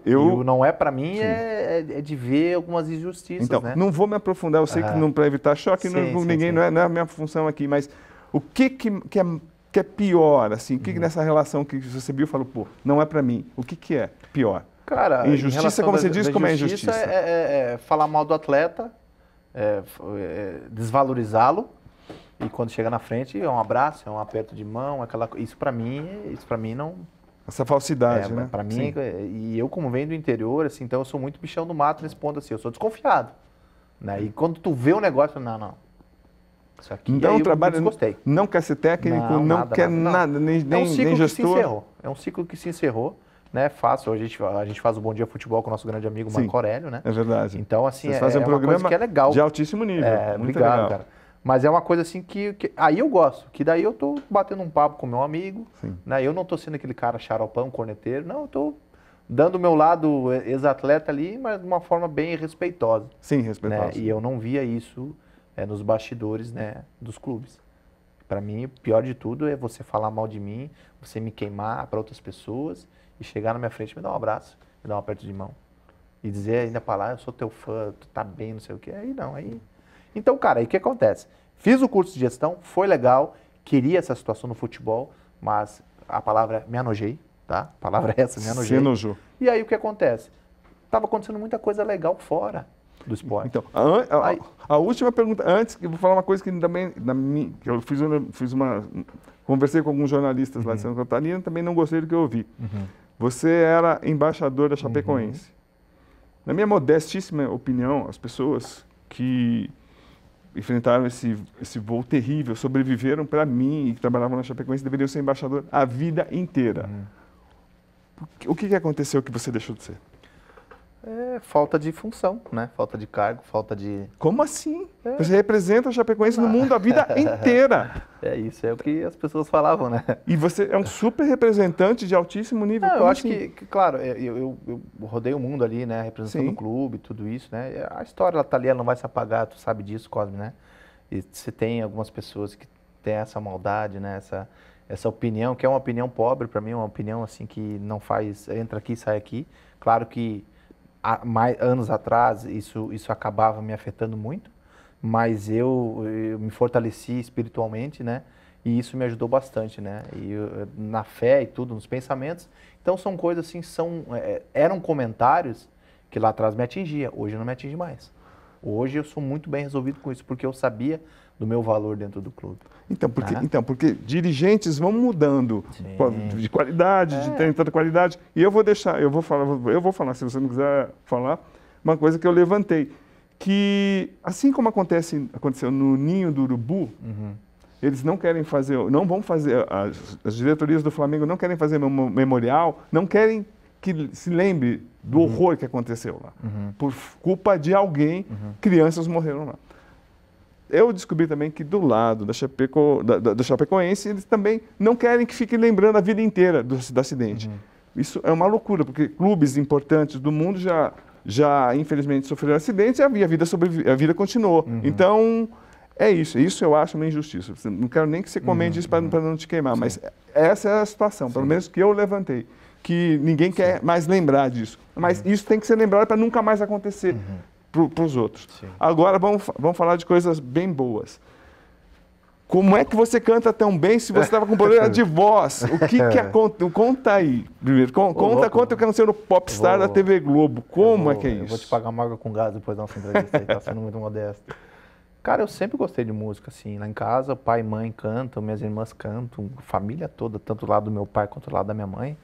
Eu... E o não é para mim é, é, de ver algumas injustiças. Então, né? não vou me aprofundar, eu sei ah. que não para evitar choque, sim, não, sim, ninguém sim. Não, é, não é a minha função aqui, mas o que, que, que, é, que é pior, assim? O que, uhum. que nessa relação que você viu falou, pô, não é para mim. O que, que é pior? Cara, injustiça, como da, você diz, como é injustiça? É, é, é falar mal do atleta é, é, desvalorizá-lo. E quando chega na frente, é um abraço, é um aperto de mão, aquela isso para mim, isso para mim não essa falsidade, é, né? Para mim, Sim. É, e eu como venho do interior, assim, então eu sou muito bichão do mato nesse ponto assim, eu sou desconfiado, né? E quando tu vê o um negócio, não, não. Isso aqui não aí é, trabalho, não, não quer ser técnico, não, não nada, quer nada, nada nem, nem, é um ciclo nem gestor. Que se encerrou. É um ciclo que se encerrou né? Fácil, a gente, a gente faz o Bom Dia Futebol com o nosso grande amigo Marco Aurélio, né? É verdade. Então, assim, Vocês é, fazem é um programa coisa que é legal. De altíssimo nível. É, Muito obrigado, legal. cara. Mas é uma coisa assim que, que, Aí eu gosto, que daí eu tô batendo um papo com meu amigo, né? Eu não tô sendo aquele cara xaropão, corneteiro, não, eu tô dando o meu lado ex-atleta ali, mas de uma forma bem respeitosa. Sim, respeitosa. Né? E eu não via isso é, nos bastidores né, dos clubes. Para mim, o pior de tudo é você falar mal de mim, você me queimar para outras pessoas e chegar na minha frente, me dar um abraço, me dar um aperto de mão. E dizer ainda pra lá, eu sou teu fã, tu tá bem, não sei o quê. Aí não, aí. Então, cara, aí o que acontece? Fiz o curso de gestão, foi legal, queria essa situação no futebol, mas a palavra me anojei, tá? A palavra é essa, me anojei. Se enojou. E aí o que acontece? Tava acontecendo muita coisa legal fora do esporte. Então, a, a, a, última pergunta, antes, eu vou falar uma coisa que também, na minha, eu fiz uma, fiz uma, conversei com alguns jornalistas uhum. lá de uhum. Santa Catarina, também não gostei do que eu ouvi. Uhum. Você era embaixador da Chapecoense. Uhum. Na minha modestíssima opinião, as pessoas que enfrentaram esse, esse voo terrível, sobreviveram para mim e que trabalhavam na Chapecoense, deveriam ser embaixador a vida inteira. Uhum. O que, que aconteceu que você deixou de ser? É falta de função, né? Falta de cargo, falta de. Como assim? É. Você representa a Chapecoense ah. no mundo a vida inteira. É isso, é o que as pessoas falavam, né? E você é um super representante de altíssimo nível. Não, eu acho assim? que, que, claro, é, eu, eu, eu, rodei o mundo ali, né? Representando Sim. o clube, tudo isso, né? É, a história ela tá ali, ela não vai se apagar, tu sabe disso, Cosme, né? E você tem algumas pessoas que têm essa maldade, né? Essa, essa opinião, que é uma opinião pobre para mim, uma opinião assim que não faz, entra aqui sai aqui. Claro que a, mais, anos atrás isso, isso acabava me afetando muito, mas eu, eu, me fortaleci espiritualmente, né? E isso me ajudou bastante, né? E eu, eh, na fé e tudo, nos pensamentos. Então são coisas assim, são é, eram comentários que lá atrás me atingia, hoje não me atinge mais. Hoje eu sou muito bem resolvido com isso, porque eu sabia do meu valor dentro do clube. Então, porque, tá? então, porque dirigentes vão mudando Sim. de qualidade, é. de tanta qualidade. E eu vou deixar, eu vou falar, eu vou falar, se você não quiser falar, uma coisa que eu levantei. Que assim como acontece, aconteceu no ninho do Urubu, uhum. eles não querem fazer, não vão fazer, as, as diretorias do Flamengo não querem fazer memorial, não querem que se lembre do uhum. horror que aconteceu lá. Uhum. Por culpa de alguém, uhum. crianças morreram lá eu descobri também que do lado da, Chapeco, da, da, Chapecoense, eles também não querem que fique lembrando a vida inteira do, do acidente. Uhum. Isso é uma loucura, porque clubes importantes do mundo já, já infelizmente, sofreram acidentes e a, a vida, a vida continuou. Uhum. Então, é isso. Isso eu acho uma injustiça. Não quero nem que você comente uhum. isso para não te queimar, Sim. mas essa é a situação, Sim. pelo menos que eu levantei que ninguém quer mais lembrar disso. Mas uhum. isso tem que ser lembrado para nunca mais acontecer. Uhum para os outros. Sim. Agora vamos, vamos falar de coisas bem boas. Como é que você canta tão bem se você estava com problema de voz? O que, que acontece? Conta aí, primeiro. Con, conta, louco. conta que aconteceu no Popstar vou, da TV Globo. Como vou, é que é isso? Eu vou te pagar uma água com gás depois da nossa entrevista aí, tá sendo muito modesto. Cara, eu sempre gostei de música, assim. Lá em casa, pai e mãe cantam, minhas irmãs cantam, família toda, tanto lá lado do meu pai quanto do lado da minha mãe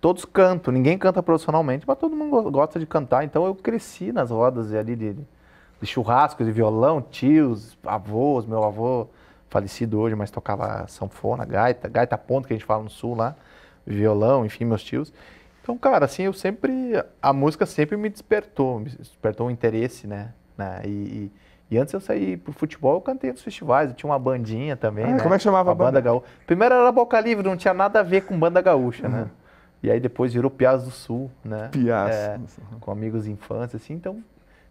todos cantam, ninguém canta profissionalmente, mas todo mundo gosta de cantar. Então eu cresci nas rodas ali de, de churrascos de violão, tios, avós, meu avô falecido hoje, mas tocava sanfona, gaita, gaita ponto que a gente fala no sul lá, violão, enfim, meus tios. Então, cara, assim, eu sempre a música sempre me despertou, me despertou um interesse, né? né? E, e, e antes eu saí pro futebol, eu cantei nos festivais, eu tinha uma bandinha também, ah, né? Como é que chamava a banda? banda gaúcha. Primeiro era Boca Livre, não tinha nada a ver com banda gaúcha, né. uhum. né? E aí depois virou Piazza do Sul, né? Piazza. É, com amigos de infância, assim. Então,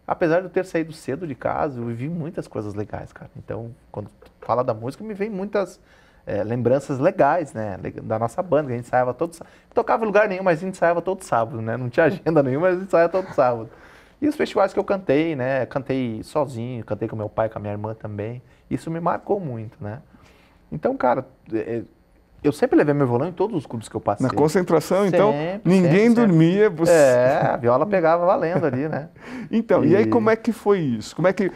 apesar de eu ter saído cedo de casa, eu vivi muitas coisas legais, cara. Então, quando fala da música, me vem muitas é, lembranças legais, né? Da nossa banda, que a gente saía todo sábado. Tocava em lugar nenhum, mas a gente ensaiava todo sábado, né? Não tinha agenda nenhuma, mas a gente ensaiava todo sábado. E os festivais que eu cantei, né? Cantei sozinho, cantei com meu pai, com a minha irmã também. Isso me marcou muito, né? Então, cara, é, é, eu sempre levei meu violão em todos os clubes que eu passei. Na concentração, então, sempre, então, ninguém sempre, dormia. Sempre. Você... É, a viola pegava valendo ali, né? então, e... e... aí como é que foi isso? Como é que...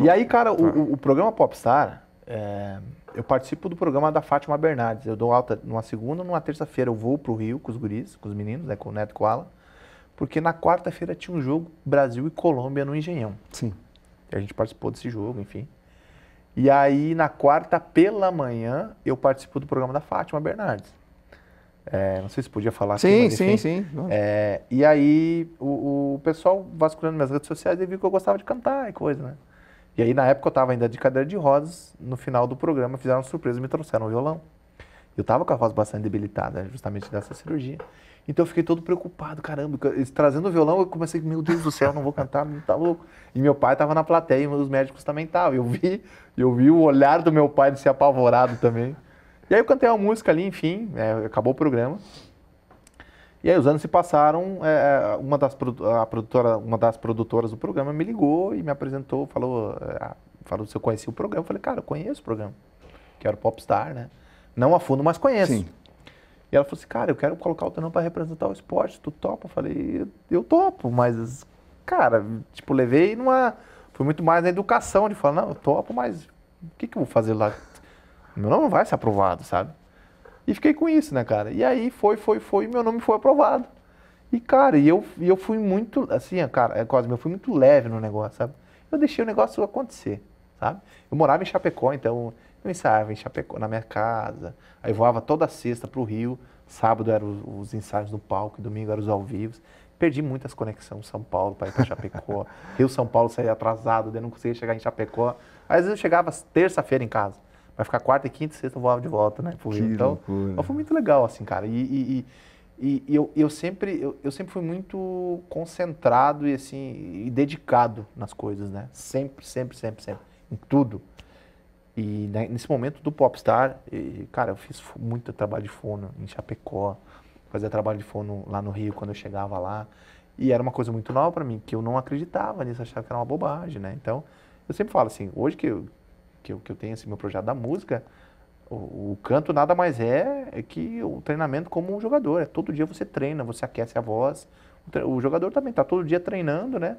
E aí, cara, tá. o, o programa Popstar, é, eu participo do programa da Fátima Bernardes. Eu dou alta numa segunda, numa terça-feira eu vou pro Rio com os guris, com os meninos, né, com o Neto e com o Alan. Porque na quarta-feira tinha um jogo Brasil e Colômbia no Engenhão. Sim. E a gente participou desse jogo, enfim. E aí, na quarta pela manhã, eu participo do programa da Fátima Bernardes. É, não sei se podia falar sim, aqui, sim, enfim. sim. É, e aí, o, o, pessoal vasculhando minhas redes sociais ele viu que eu gostava de cantar e coisa, né? E aí, na época, eu estava ainda de cadeira de rodas. No final do programa, fizeram uma surpresa e me trouxeram um violão. Eu estava com a voz bastante debilitada, justamente dessa cirurgia. Então eu fiquei todo preocupado, caramba. Trazendo o violão, eu comecei, meu Deus do céu, não vou cantar, não tá louco. E meu pai estava na plateia e os médicos também estavam. Eu vi, eu vi o olhar do meu pai de ser apavorado também. E aí eu cantei uma música ali, enfim, é, acabou o programa. E aí os anos se passaram, é, é uma, das, a produtora, uma das produtoras do programa me ligou e me apresentou, falou, é, falou se eu conhecia o programa. Eu falei, cara, eu conheço o programa, que era o Popstar, né? Não a fundo, mas conheço. Sim. E ela falou assim, cara, eu quero colocar o teu nome para representar o esporte, tu topa? Eu falei, eu topo, mas, cara, tipo, levei numa... Foi muito mais na educação de falar, não, eu topo, mas o que, que eu vou fazer lá? Meu nome não vai ser aprovado, sabe? E fiquei com isso, né, cara? E aí foi, foi, foi, e meu nome foi aprovado. E, cara, e eu, e eu fui muito, assim, é, cara, quase é, eu fui muito leve no negócio, sabe? Eu deixei o negócio acontecer, sabe? Eu morava em Chapecó, então eu ensaiava em Chapecó, na minha casa. Aí voava toda sexta para o Rio. Sábado eram os, ensaios no palco, domingo eram os ao vivo. Perdi muitas conexões São Paulo para ir para Chapecó. Rio São Paulo saía atrasado, eu não conseguia chegar em Chapecó. Às vezes eu chegava terça-feira em casa. Vai ficar quarta, quinta e sexta eu voava de volta, né? Pro Rio. Então, mas foi muito legal, assim, cara. E, e, e, e eu, eu, sempre, eu, eu, sempre fui muito concentrado e, assim, e dedicado nas coisas, né? Sempre, sempre, sempre, sempre. Em tudo. E né, nesse momento do Popstar, e, cara, eu fiz muito trabalho de fono em Chapecó, fazia trabalho de fono lá no Rio quando eu chegava lá. E era uma coisa muito nova para mim, que eu não acreditava nisso, achava que era uma bobagem, né? Então, eu sempre falo assim, hoje que eu, que eu, que eu tenho esse meu projeto da música, o, o canto nada mais é, é que o treinamento como um jogador. É todo dia você treina, você aquece a voz. O, o jogador também está todo dia treinando, né?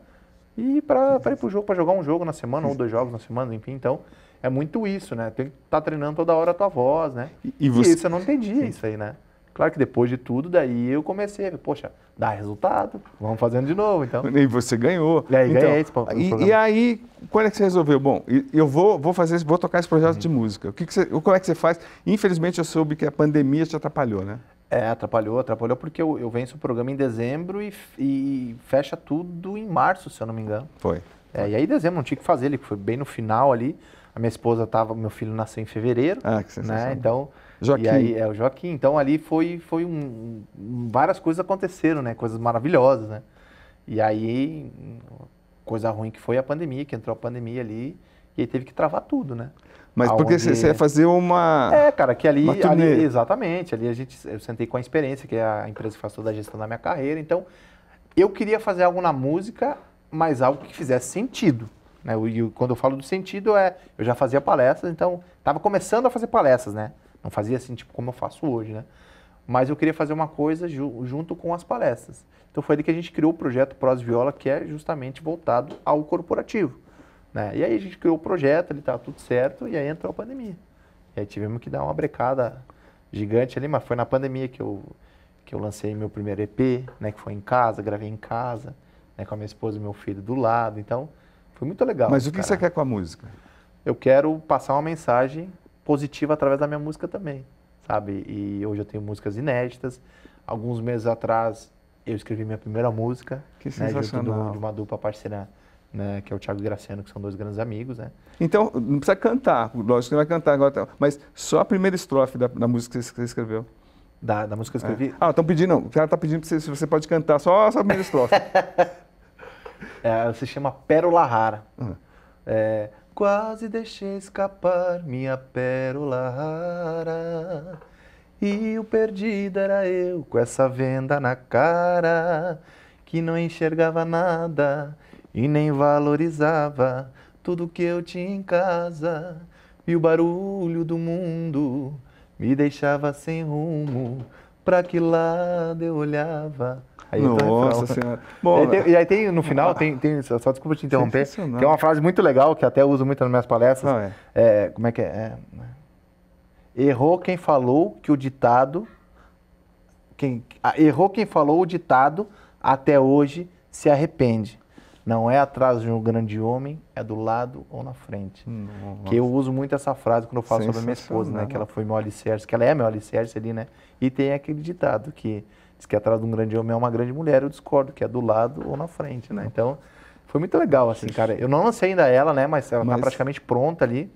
E para ir pro jogo, para jogar um jogo na semana, ou dois jogos na semana, enfim, então... É muito isso, né? Tem que estar tá treinando toda hora a tua voz, né? E, e você... E isso eu não entendia isso aí, né? Claro que depois de tudo, daí eu comecei, poxa, dá resultado, vamos fazendo de novo, então. E você ganhou. E aí, então, e, e, aí, quando é que você resolveu? Bom, eu vou, vou fazer, vou tocar esse projeto uhum. de música. O que, que você, como é que você faz? Infelizmente, eu soube que a pandemia te atrapalhou, né? É, atrapalhou, atrapalhou porque eu, eu venço o programa em dezembro e, e fecha tudo em março, se eu não me engano. Foi. É, e aí, dezembro, não tinha o que fazer, ele foi bem no final ali. A minha esposa estava meu filho nasceu em fevereiro. Ah, que Né? Então, Joaquim. Aí, é o Joaquim. Então ali foi, foi um, várias coisas aconteceram, né? Coisas maravilhosas, né? E aí, coisa ruim que foi a pandemia, que entrou a pandemia ali e aí teve que travar tudo, né? Mas Aonde... porque você ia fazer uma. É, cara, que ali, ali, Exatamente. Ali a gente. Eu sentei com a experiência, que é a empresa faz toda a gestão da minha carreira. Então, eu queria fazer algo na música, mas algo que fizesse sentido. Né? E quando eu falo do sentido, é eu já fazia palestras, então estava começando a fazer palestras, né? Não fazia assim, tipo, como eu faço hoje, né? Mas eu queria fazer uma coisa ju junto com as palestras. Então foi ali que a gente criou o projeto Pros Viola, que é justamente voltado ao corporativo. Né? E aí a gente criou o projeto, ele estava tudo certo, e aí entrou a pandemia. E aí tivemos que dar uma brecada gigante ali, mas foi na pandemia que eu, que eu lancei meu primeiro EP, né? Que foi em casa, gravei em casa, né? com a minha esposa e meu filho do lado. Então foi muito legal. Mas o que cara. você quer com a música? Eu quero passar uma mensagem positiva através da minha música também, sabe? E hoje eu tenho músicas inéditas. Alguns meses atrás eu escrevi minha primeira música. Que né, sensacional. de uma dupla parceira né, que é o Thiago Graciano, que são dois grandes amigos, né? Então, não precisa cantar, lógico que não vai cantar agora, tá, mas só a primeira estrofe da, da música que você escreveu. Da, da música que eu escrevi? É. Ah, estão pedindo, não. o cara está pedindo se você, você pode cantar só, só a primeira estrofe. É, se chama Pérola Rara. Uhum. É, Quase deixei escapar minha pérola rara. E o perdido era eu, com essa venda na cara, que não enxergava nada e nem valorizava tudo que eu tinha em casa. E o barulho do mundo me deixava sem rumo, pra que lado eu olhava. Aí Nossa Senhora. Bom, e, tem, né? e, aí tem, no final, ah. tem, tem só, desculpa te interromper, tem uma frase muito legal que até uso muito nas minhas palestras. é. É, como é que é? é? Né? Errou quem falou que o ditado. Quem, ah, errou quem falou o ditado até hoje se arrepende. Não é atrás de um grande homem, é do lado ou na frente. Nossa. Que eu uso muito essa frase quando eu falo sobre minha esposa, né? Que ela foi meu alicerce, que ela é meu alicerce ali, né? E tem aquele ditado que Diz que atrás de um grande homem é uma grande mulher, eu discordo, que é do lado ou na frente, né? Uhum. Então, foi muito legal, assim, cara. Eu não lancei ainda ela, né? Mas ela tá mas... tá praticamente pronta ali.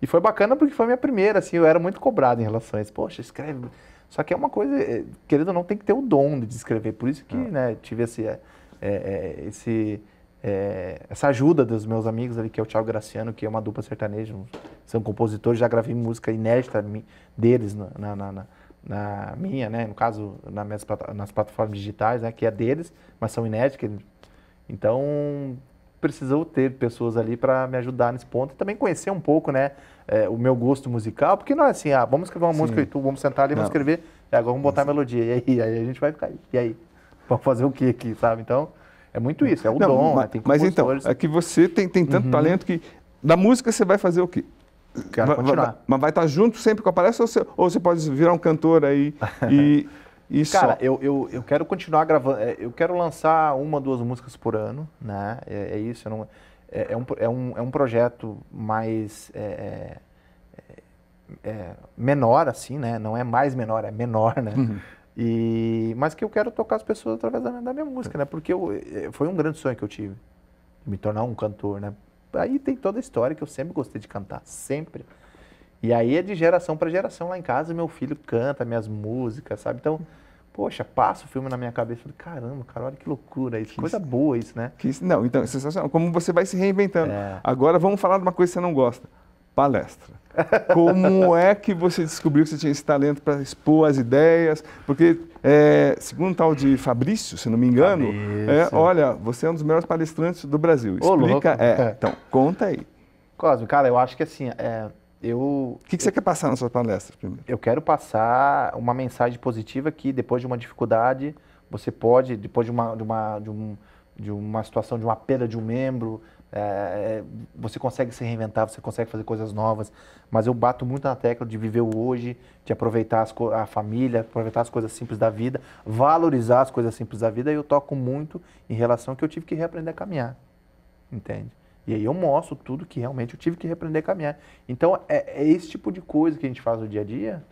E foi bacana porque foi minha primeira, assim, eu era muito cobrado em relação a isso. Poxa, escreve. Só que é uma coisa, eh, querido não, tem que ter o dom de escrever. Por isso que, ah. né, tive esse, é, é, esse, é, essa ajuda dos meus amigos ali, que é o Thiago Graciano, que é uma dupla sertaneja, um, são compositores, já gravei música inédita deles na, na, na na minha, né, no caso, na minhas, nas plataformas digitais, né, que é deles, mas são inéditas. Então, precisou ter pessoas ali para me ajudar nesse ponto e também conhecer um pouco, né, é, o meu gosto musical, porque não é assim, ah, vamos escrever uma Sim. música e tu, vamos sentar ali, vamos escrever, e é, agora vamos botar a melodia, e aí, aí a gente vai ficar, e aí, vamos fazer o que aqui, sabe? Então, é muito isso, é o não, dom, mas, né, tem Mas então, é que você tem, tem tanto uhum. talento que na música você vai fazer o quê? Quero vai, continuar. Vai, mas vai estar junto sempre com a palestra ou você, ou você pode virar um cantor aí e. e Cara, eu, eu, eu quero continuar gravando. É, eu quero lançar uma, duas músicas por ano, né? É, é isso. Não, é, é, um, é, um, é um projeto mais. É, é, é, menor, assim, né? Não é mais menor, é menor, né? Uhum. E, mas que eu quero tocar as pessoas através da, da minha música, né? Porque eu, foi um grande sonho que eu tive, me tornar um cantor, né? Aí tem toda a história que eu sempre gostei de cantar, sempre. E aí é de geração para geração lá em casa, meu filho canta minhas músicas, sabe? Então, poxa, passa o filme na minha cabeça, falei, caramba, cara, olha que loucura isso, que coisa isso, boa isso, né? Isso, não, então, sensacional, como você vai se reinventando. É. Agora vamos falar de uma coisa que você não gosta, palestra. Como é que você descobriu que você tinha esse talento para expor as ideias? Porque, é, segundo o tal de Fabrício, se não me engano, é, olha, você é um dos melhores palestrantes do Brasil. Ô, Explica. É, é, então, conta aí. Cosme, cara, eu acho que assim, é, eu. O que, que você quer passar nas suas palestras primeiro? Eu quero passar uma mensagem positiva que depois de uma dificuldade, você pode, depois de uma, de uma, de um, de uma situação, de uma perda de um membro, é, é, você consegue se reinventar, você consegue fazer coisas novas, mas eu bato muito na tecla de viver o hoje, de aproveitar a família, aproveitar as coisas simples da vida, valorizar as coisas simples da vida, e eu toco muito em relação que eu tive que reaprender a caminhar, entende? E aí eu mostro tudo que realmente eu tive que reaprender a caminhar. Então, é, é esse tipo de coisa que a gente faz no dia a dia,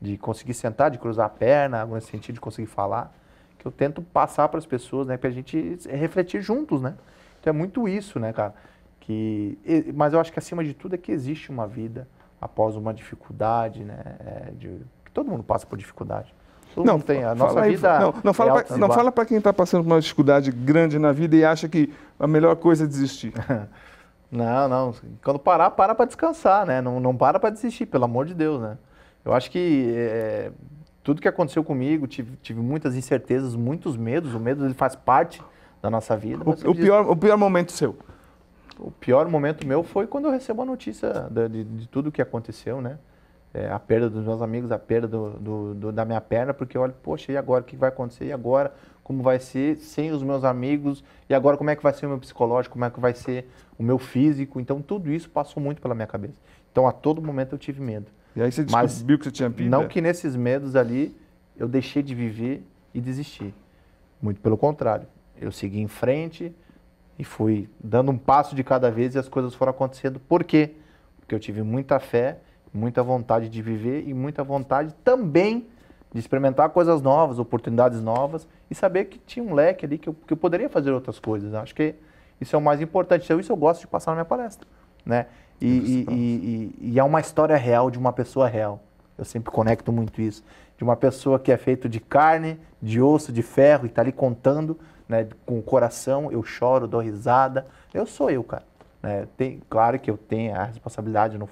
de conseguir sentar, de cruzar a perna, algum sentido de conseguir falar, que eu tento passar para as pessoas, né, para a gente refletir juntos, né? Então é muito isso, né, cara? Que, mas eu acho que acima de tudo é que existe uma vida após uma dificuldade, né? É, de, todo mundo passa por dificuldade. Todo não, tem a nossa vida. Não, fala, não fala é para quem está passando por uma dificuldade grande na vida e acha que a melhor coisa é desistir. não, não. Quando parar, para para descansar, né? Não, não para para desistir, pelo amor de Deus, né? Eu acho que é, tudo que aconteceu comigo, tive, tive muitas incertezas, muitos medos. O medo ele faz parte da nossa vida. O, o pior, o pior momento seu? O pior momento meu foi quando eu recebo a notícia de, de, de tudo que aconteceu, né? É, a perda dos meus amigos, a perda do, do, do, da minha perna, porque eu olho, poxa, e agora? O que vai acontecer? E agora? Como vai ser sem os meus amigos? E agora como é que vai ser o meu psicológico? Como é que vai ser o meu físico? Então tudo isso passou muito pela minha cabeça. Então a todo momento eu tive medo. E aí você descobriu que você tinha vida? Não que nesses medos ali eu deixei de viver e desistir Muito pelo contrário. Eu segui em frente e fui dando um passo de cada vez e as coisas foram acontecendo. Por quê? Porque eu tive muita fé, muita vontade de viver e muita vontade também de experimentar coisas novas, oportunidades novas e saber que tinha um leque ali que eu, que eu poderia fazer outras coisas. Acho que isso é o mais importante. Então, isso eu gosto de passar na minha palestra. Né? E, e, e, e, é uma história real de uma pessoa real. Eu sempre conecto muito isso. De uma pessoa que é feito de carne, de osso, de ferro e está ali contando né? Com o coração, eu choro, dou risada. Eu sou eu, cara. Né. tem, claro que eu tenho a responsabilidade no,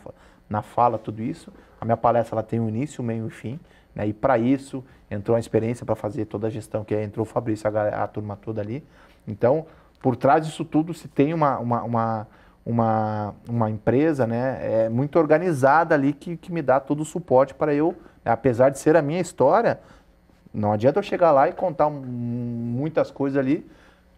na fala, tudo isso. A minha palestra ela tem um início, um meio e um fim. Né? E para isso entrou a experiência para fazer toda a gestão, que é, entrou o Fabrício, a, a, turma toda ali. Então, por trás disso tudo, se tem uma, uma, uma, uma, uma empresa né? é, muito organizada ali que, que me dá todo o suporte para eu, apesar de ser a minha história, não adianta eu chegar lá e contar muitas coisas ali,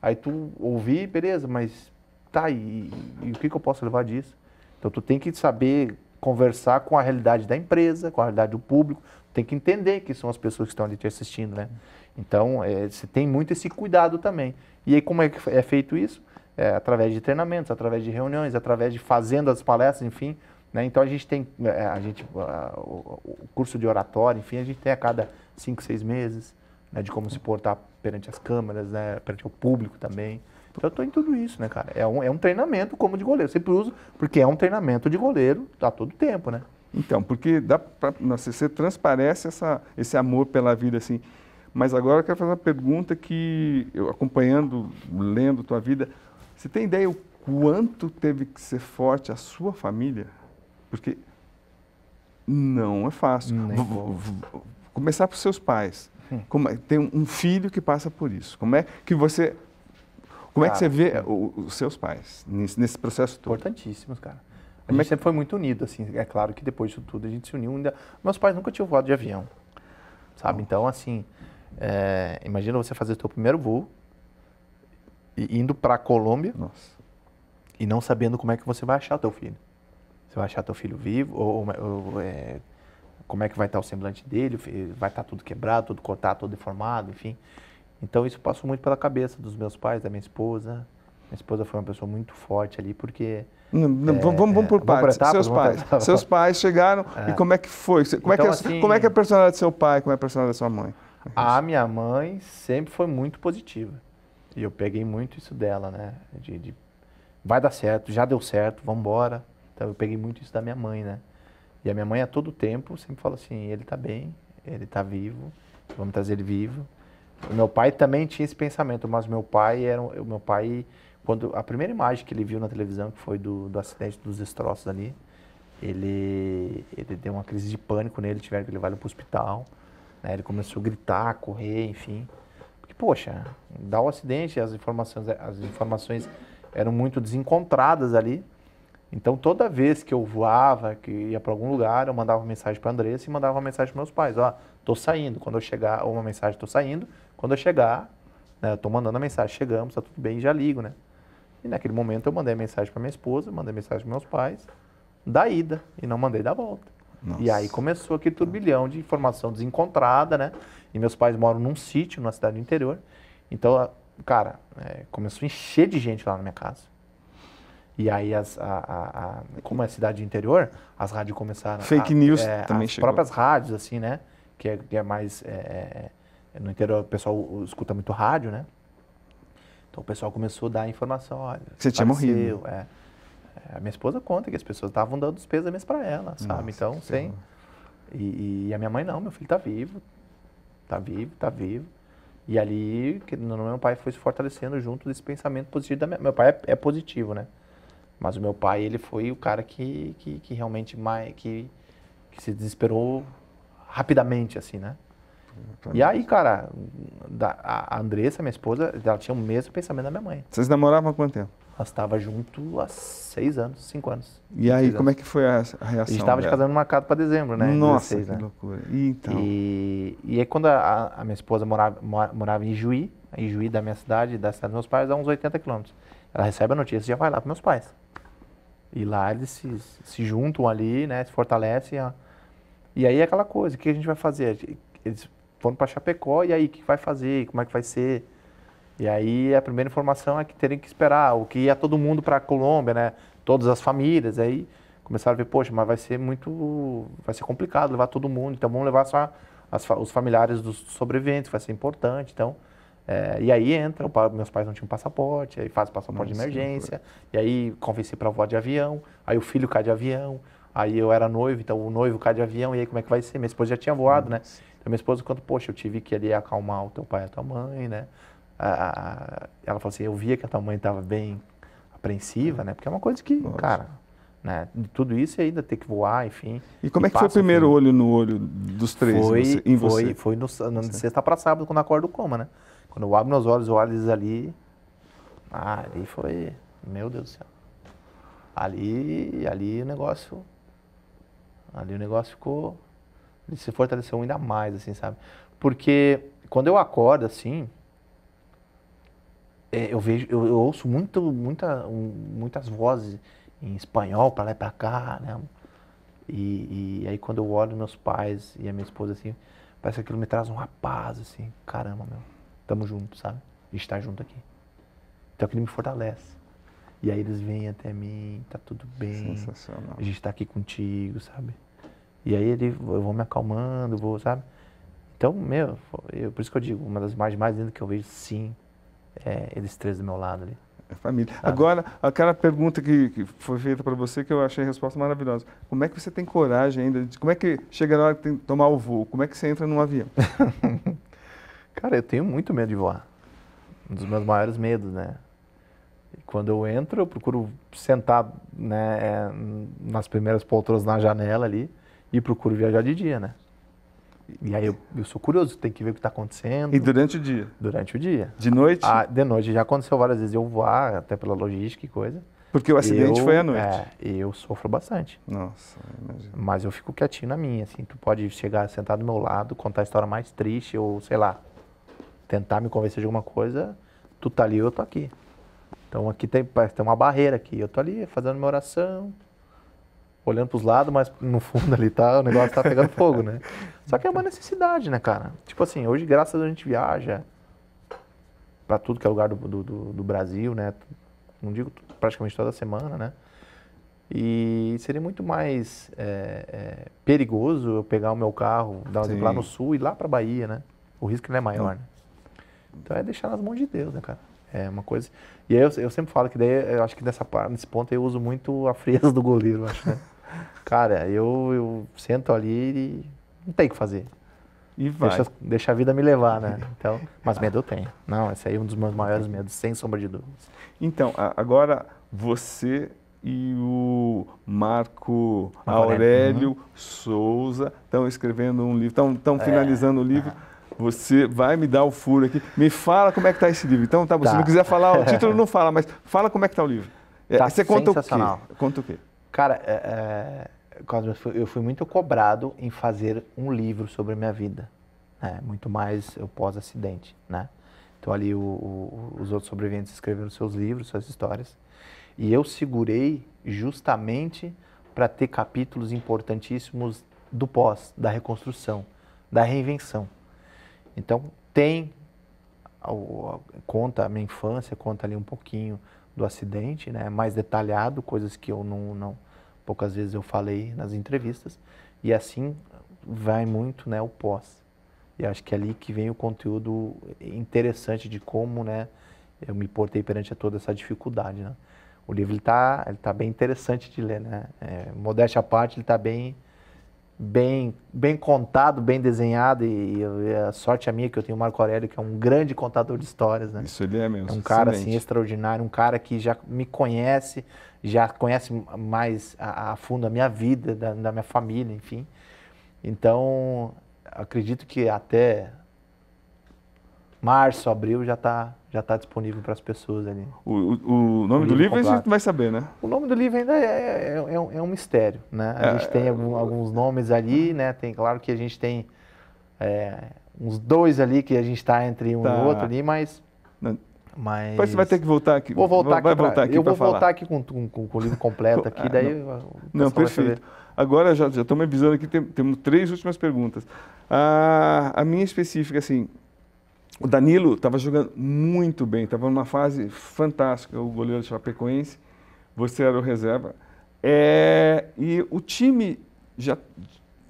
aí tu ouvir, beleza, mas tá, e, e o que, que eu posso levar disso? Então tu tem que saber conversar com a realidade da empresa, com a realidade do público, tem que entender que são as pessoas que estão ali te assistindo, né? Então, é, você tem muito esse cuidado também. E aí, como é que é feito isso? É, através de treinamentos, através de reuniões, através de fazendo as palestras, enfim. Né? Então, a gente tem é, a gente, a, o, o curso de oratório, enfim, a gente tem a cada cinco, seis meses, né, de como se portar perante as câmeras, né, perante o público também. Então eu tô em tudo isso, né, cara? É um, é um treinamento como de goleiro. Eu sempre uso, porque é um treinamento de goleiro a todo tempo, né? Então, porque dá pra, nossa, você transparece essa, esse amor pela vida, assim. Mas agora eu quero fazer uma pergunta que, eu acompanhando, lendo tua vida, você tem ideia o quanto teve que ser forte a sua família? Porque não é fácil. Começar por seus pais. Hum. Como é, tem um filho que passa por isso. Como é que você, como é que você vê hum. os seus pais nesse, nesse processo todo? Importantíssimos, cara. A como é gente é sempre foi muito unido, assim. É claro que depois disso tudo a gente se uniu. Ainda... Meus pais nunca tinham voado de avião, sabe? Não. Então, assim, é... imagina você fazer o seu primeiro voo, e indo para Colômbia Nossa. e não sabendo como é que você vai achar teu filho. Você vai achar teu filho vivo ou, ou, ou é, como é que vai estar o semblante dele, vai estar tudo quebrado, tudo cortado, tudo deformado, enfim. Então isso passou muito pela cabeça dos meus pais, da minha esposa. Minha esposa foi uma pessoa muito forte ali, porque. Não, não, é, vamos, vamos por partes. seus pais. Seus pais chegaram é. e como é que foi? Como, então, é que, é então, assim, como é que é a personalidade do seu pai? Como é a personalidade da sua mãe? A minha mãe sempre foi muito positiva. E eu peguei muito isso dela, né? De, de vai dar certo, já deu certo, vamos embora. Então eu peguei muito isso da minha mãe, né? E a minha mãe, a todo tempo, sempre fala assim: ele está bem, ele está vivo, vamos trazer ele vivo. O meu pai também tinha esse pensamento, mas meu pai era o meu pai quando a primeira imagem que ele viu na televisão, que foi do, do acidente dos destroços ali, ele ele deu uma crise de pânico nele, tiveram que levar ele para o hospital. Né? Ele começou a gritar, a correr, enfim. Porque poxa, dá o um acidente, as informações as informações eram muito desencontradas ali. Então, toda vez que eu voava, que ia para algum lugar, eu mandava uma mensagem para a Andressa e mandava uma mensagem para meus pais, ó, tô saindo, quando eu chegar, ou uma mensagem, tô saindo, quando eu chegar, né, eu tô mandando a mensagem, chegamos, tá tudo bem, já ligo, né? E naquele momento eu mandei a mensagem para minha esposa, mandei a mensagem para meus pais, da ida, e não mandei da volta. Nossa. E aí começou aquele turbilhão de informação desencontrada, né? E meus pais moram num sítio, numa cidade do interior. Então, cara, é, começou a encher de gente lá na minha casa. E aí, as, a, a, a, como é cidade interior, as rádios começaram... Fake news é, também as chegou. próprias rádios, assim, né? Que é, que é mais... É, é no interior o pessoal escuta muito rádio, né? Então o pessoal começou a dar informação, olha... Você tinha morrido. É. é. A minha esposa conta que as pessoas estavam dando os pêsames para ela, sabe? Nossa, então, sim E, e, a minha mãe, não, meu filho tá vivo, tá vivo, tá vivo. E ali, que meu pai foi se fortalecendo junto desse pensamento positivo da minha... Meu pai é, é positivo, né? Mas o meu pai, ele foi o cara que, que, que realmente mais, que, que se desesperou rapidamente, assim, né? E aí, cara, a Andressa, minha esposa, ela tinha o mesmo pensamento da minha mãe. Vocês namoravam há quanto tempo? Nós estava junto há seis anos, cinco anos. E aí, anos. como é que foi a reação? A gente estava de casamento marcado para dezembro, né? Nossa, 16, que né? loucura. E, então? e, e aí, quando a, a, minha esposa morava, morava em Juí, em Juí da minha cidade, da cidade dos meus pais, a uns 80 quilômetros. Ela recebe a notícia e já vai lá para meus pais. E lá eles se, se juntam ali, né? Se fortalecem. A... E aí é aquela coisa, o que a gente vai fazer? Eles foram para Chapecó, e aí, o que vai fazer? Como é que vai ser? E aí a primeira informação é que terem que esperar, o que ia todo mundo para a Colômbia, né? Todas as famílias, aí começaram a ver, poxa, mas vai ser muito, vai ser complicado levar todo mundo, então vamos levar só as, os familiares dos sobreviventes, vai ser importante, então... É, e aí entra, meus pais não tinham passaporte, aí faz passaporte Nossa, de emergência, e aí convenci para voar de avião, aí o filho cai de avião, aí eu era noivo, então o noivo cai de avião, e aí como é que vai ser? Minha esposa já tinha voado, né? Nossa. né? Então minha esposa, quando, poxa, eu tive que ali acalmar o teu pai e a tua mãe, né? ela falou assim, eu via que a tua mãe estava bem apreensiva, né? Porque é uma coisa que, Nossa. cara, né? Tudo isso e é ainda ter que voar, enfim. E como e é que foi o primeiro olho no olho dos três foi, em você? Foi, foi no, no sexta para sábado, quando acorda o coma, né? Quando eu abro meus olhos, eu olho eles ali. Ah, ali foi. Meu Deus do céu. Ali, ali o negócio. Ali o negócio ficou. Ele se fortaleceu ainda mais, assim, sabe? Porque quando eu acordo assim. É, eu vejo, eu, eu ouço muito, muita, muitas vozes em espanhol, para lá e para cá, né? E, e, aí quando eu olho meus pais e a minha esposa assim, parece que aquilo me traz um rapaz, assim, caramba, meu. Tamo junto, sabe? A gente junto aqui. Então aquilo me fortalece. E aí eles vêm até mim, tá tudo bem. Sensacional. A gente está aqui contigo, sabe? E aí ele, eu vou me acalmando, vou, sabe? Então, meu, eu, por isso que eu digo, uma das imagens mais lindas que eu vejo, sim, é eles três do meu lado ali. É família. Sabe? Agora, aquela pergunta que, que foi feita para você, que eu achei a resposta maravilhosa. Como é que você tem coragem ainda? De, como é que chega na hora de tomar o voo? Como é que você entra num avião? Cara, eu tenho muito medo de voar. Um dos meus maiores medos, né? Quando eu entro, eu procuro sentar né, é, nas primeiras poltronas na janela ali e procuro viajar de dia, né? E aí eu, eu sou curioso, tem que ver o que está acontecendo. E durante o dia? Durante o dia. De noite? Ah, de noite. Já aconteceu várias vezes eu voar, até pela logística e coisa. Porque o acidente eu, foi à noite. É, eu sofro bastante. Nossa, imagina. Mas eu fico quietinho na minha, assim. Tu pode chegar, sentar do meu lado, contar a história mais triste ou, sei lá, tentar me convencer de alguma coisa, tu tá ali, eu tô aqui. Então aqui tem, tem uma barreira aqui. Eu tô ali fazendo minha oração, olhando pros lados, mas no fundo ali tá, o negócio tá pegando fogo, né? Só que é uma necessidade, né, cara? Tipo assim, hoje, graças a Deus, a gente viaja para tudo que é lugar do, do, do Brasil, né? Não digo praticamente toda semana, né? E seria muito mais é, é, perigoso eu pegar o meu carro, dar um lá no sul e ir lá para Bahia, né? O risco não é maior, né? Então é deixar nas mãos de Deus, né, cara? É uma coisa. E aí eu, eu sempre falo que daí eu acho que nessa parte, nesse ponto eu uso muito a frieza do goleiro, acho, né? cara, eu, eu sento ali e não tem o que fazer. E vai. Deixa, deixa, a vida me levar, né? Então, mas medo eu tenho. Não, esse aí é um dos meus maiores medos, sem sombra de dúvidas. Então, agora você e o Marco Aurélio, Aurélio. Souza estão escrevendo um livro, estão, estão é, finalizando o livro. Você vai me dar o furo aqui. Me fala como é que está esse livro. Então, tá, tá. se não quiser falar o título, não fala, mas fala como é que está o livro. É, tá você conta o quê? Conta o quê? Cara, é, é eu fui muito cobrado em fazer um livro sobre a minha vida. Né? Muito mais eu pós-acidente, né? Então ali o, o, os outros sobreviventes escreveram seus livros, suas histórias. E eu segurei justamente para ter capítulos importantíssimos do pós, da reconstrução, da reinvenção. Então tem conta a minha infância, conta ali um pouquinho do acidente, né? Mais detalhado, coisas que eu não, não poucas vezes eu falei nas entrevistas. E assim vai muito, né, o pós. E acho que é ali que vem o conteúdo interessante de como, né, eu me portei perante toda essa dificuldade, né? O livro está ele tá bem interessante de ler, né? É, modéstia à parte, ele está bem bem, bem contado, bem desenhado. E, e a sorte é minha que eu tenho o Marco Aurélio, que é um grande contador de histórias, né? Isso ele é mesmo. É um cara assim extraordinário, um cara que já me conhece, já conhece mais a, a fundo a minha vida, da, da minha família, enfim. Então, acredito que até março, abril já está já está disponível para as pessoas ali. O, o, o nome o do livro a gente vai saber, né? O nome do livro ainda é, é, é, é um, é um mistério, né? A é, gente tem é. algum, alguns nomes ali, né? Tem, claro que a gente tem uns dois ali que a gente está entre um tá. e outro ali, mas... Não. Né? Mas... você vai ter que voltar aqui. Vou voltar vai aqui. pra... voltar aqui eu vou falar. voltar aqui com, com, com, o livro completo aqui, ah, daí... Não, não perfeito. Agora, já estou já me avisando aqui, temos três últimas perguntas. Ah, a minha específica, assim, o Danilo estava jogando muito bem, estava numa fase fantástica, o goleiro Chapecoense, você era o reserva. É, e o time já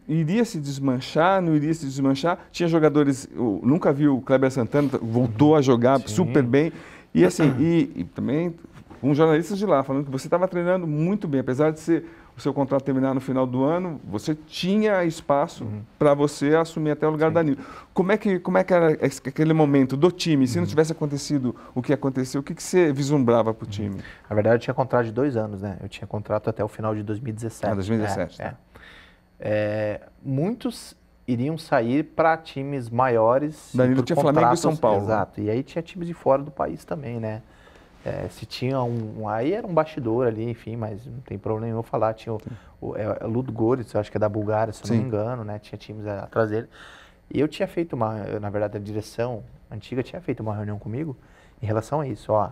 iria se desmanchar, não iria se desmanchar. Tinha jogadores, eu nunca vi o Kleber Santana, voltou a jogar Sim. super bem. E assim, e, e também um jornalista de lá falando que você estava treinando muito bem, apesar de ser seu contrato terminar no final do ano, você tinha espaço uhum. para você assumir até o lugar Sim. da Nilda. Como é que como é que era aquele momento do time? Se uhum. não tivesse acontecido o que aconteceu, o que, que você vislumbrava para o uhum. time? Na verdade, eu tinha contrato de dois anos, né? Eu tinha contrato até o final de 2017. Ah, 2017. É, tá. é. É, muitos iriam sair para times maiores. Danilo tinha Flamengo e São Paulo. Né? Exato. E aí tinha times de fora do país também, né? É, se tinha um, um, Aí era um bastidor ali, enfim, mas não tem problema eu falar. Tinha o, o é, é acho que é da Bulgária, se Sim. não me engano, né? Tinha times atrás dele. E eu tinha feito uma, na verdade, a direção antiga tinha feito uma reunião comigo em relação a isso, ó.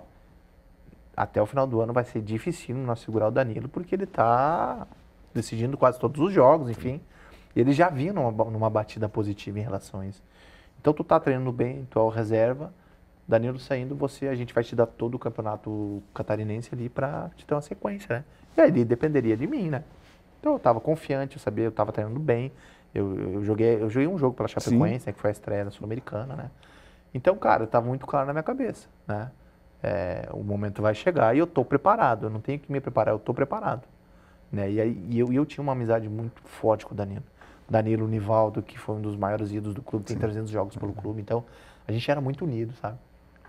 Até o final do ano vai ser difícil nós segurar o Danilo, porque ele está decidindo quase todos os jogos, enfim. E ele já vinha numa, numa batida positiva em relação a isso. Então tu tá treinando bem, tu é o reserva, Danilo saindo, você, a gente vai te dar todo o campeonato catarinense ali para te ter uma sequência, né? E aí dependeria de mim, né? Então eu estava confiante, eu sabia, eu estava treinando bem. Eu, eu, joguei, eu joguei um jogo pela Chapecoense, né, que foi a estreia na Sul-Americana, né? Então, cara, estava muito claro na minha cabeça, né? É, o momento vai chegar e eu estou preparado. Eu não tenho que me preparar, eu estou preparado. Né? E, aí, e eu, eu tinha uma amizade muito forte com o Danilo. Danilo Nivaldo, que foi um dos maiores ídolos do clube, Sim. tem 300 jogos pelo uhum. clube. Então, a gente era muito unido, sabe?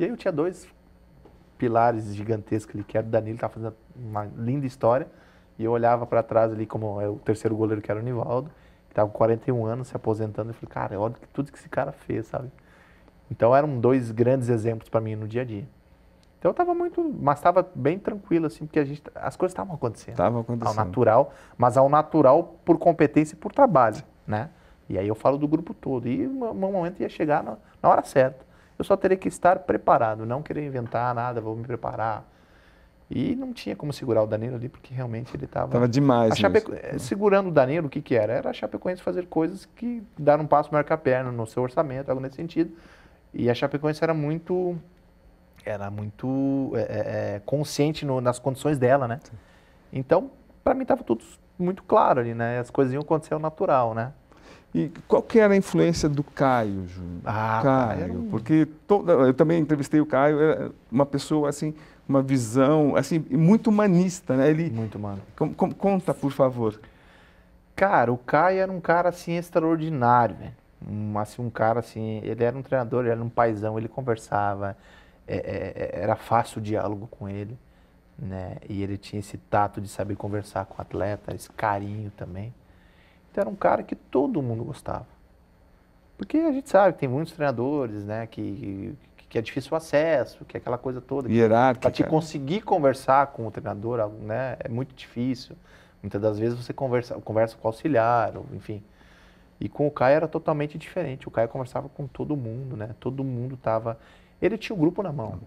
E aí eu tinha dois pilares gigantescos ali, que era o Danilo, estava fazendo uma linda história. E eu olhava para trás ali, como é o terceiro goleiro que era o Nivaldo, que estava com 41 anos, se aposentando. E falei, cara, olha tudo que esse cara fez, sabe? Então eram dois grandes exemplos para mim no dia a dia. Então eu estava muito, mas estava bem tranquilo assim, porque a gente, as coisas estavam acontecendo. Estavam acontecendo. Ao natural, mas ao natural por competência e por trabalho, né? E aí eu falo do grupo todo. E no momento ia chegar na, na hora certa. Eu só teria que estar preparado, não querer inventar nada, vou me preparar. E não tinha como segurar o Danilo ali, porque realmente ele estava. Estava demais. Chapeco... Eh, segurando o Danilo, o que, que era? Era a Chapecoense fazer coisas que dar um passo maior que a perna no seu orçamento, algo nesse sentido. E a Chapecoense era muito. Era muito é, é, consciente no, nas condições dela, né? Sim. Então, para mim estava tudo muito claro ali, né? As coisinhas aconteceram natural, né? E qual que era a influência do Caio, Júnior? Ah, tá, Caio, um... porque toda, eu também entrevistei o Caio, era uma pessoa assim, uma visão assim muito humanista, né? Ele muito humano. Com, com, conta, por favor. Cara, o Caio era um cara assim extraordinário, né? Um, assim, um cara assim, ele era um treinador, ele era um paizão, ele conversava, é, é, é, era fácil o diálogo com ele, né? E ele tinha esse tato de saber conversar com o atleta, esse carinho também. Então era um cara que todo mundo gostava. Porque a gente sabe que tem muitos treinadores, né, que, que é difícil o acesso, que é aquela coisa toda. Hierárquica. Para te né? conseguir conversar com o treinador, né, é muito difícil. Muitas das vezes você conversa, conversa com o auxiliar, ou, enfim. E com o Caio era totalmente diferente. O Caio conversava com todo mundo, né? Todo mundo tava. Ele tinha o um grupo na mão.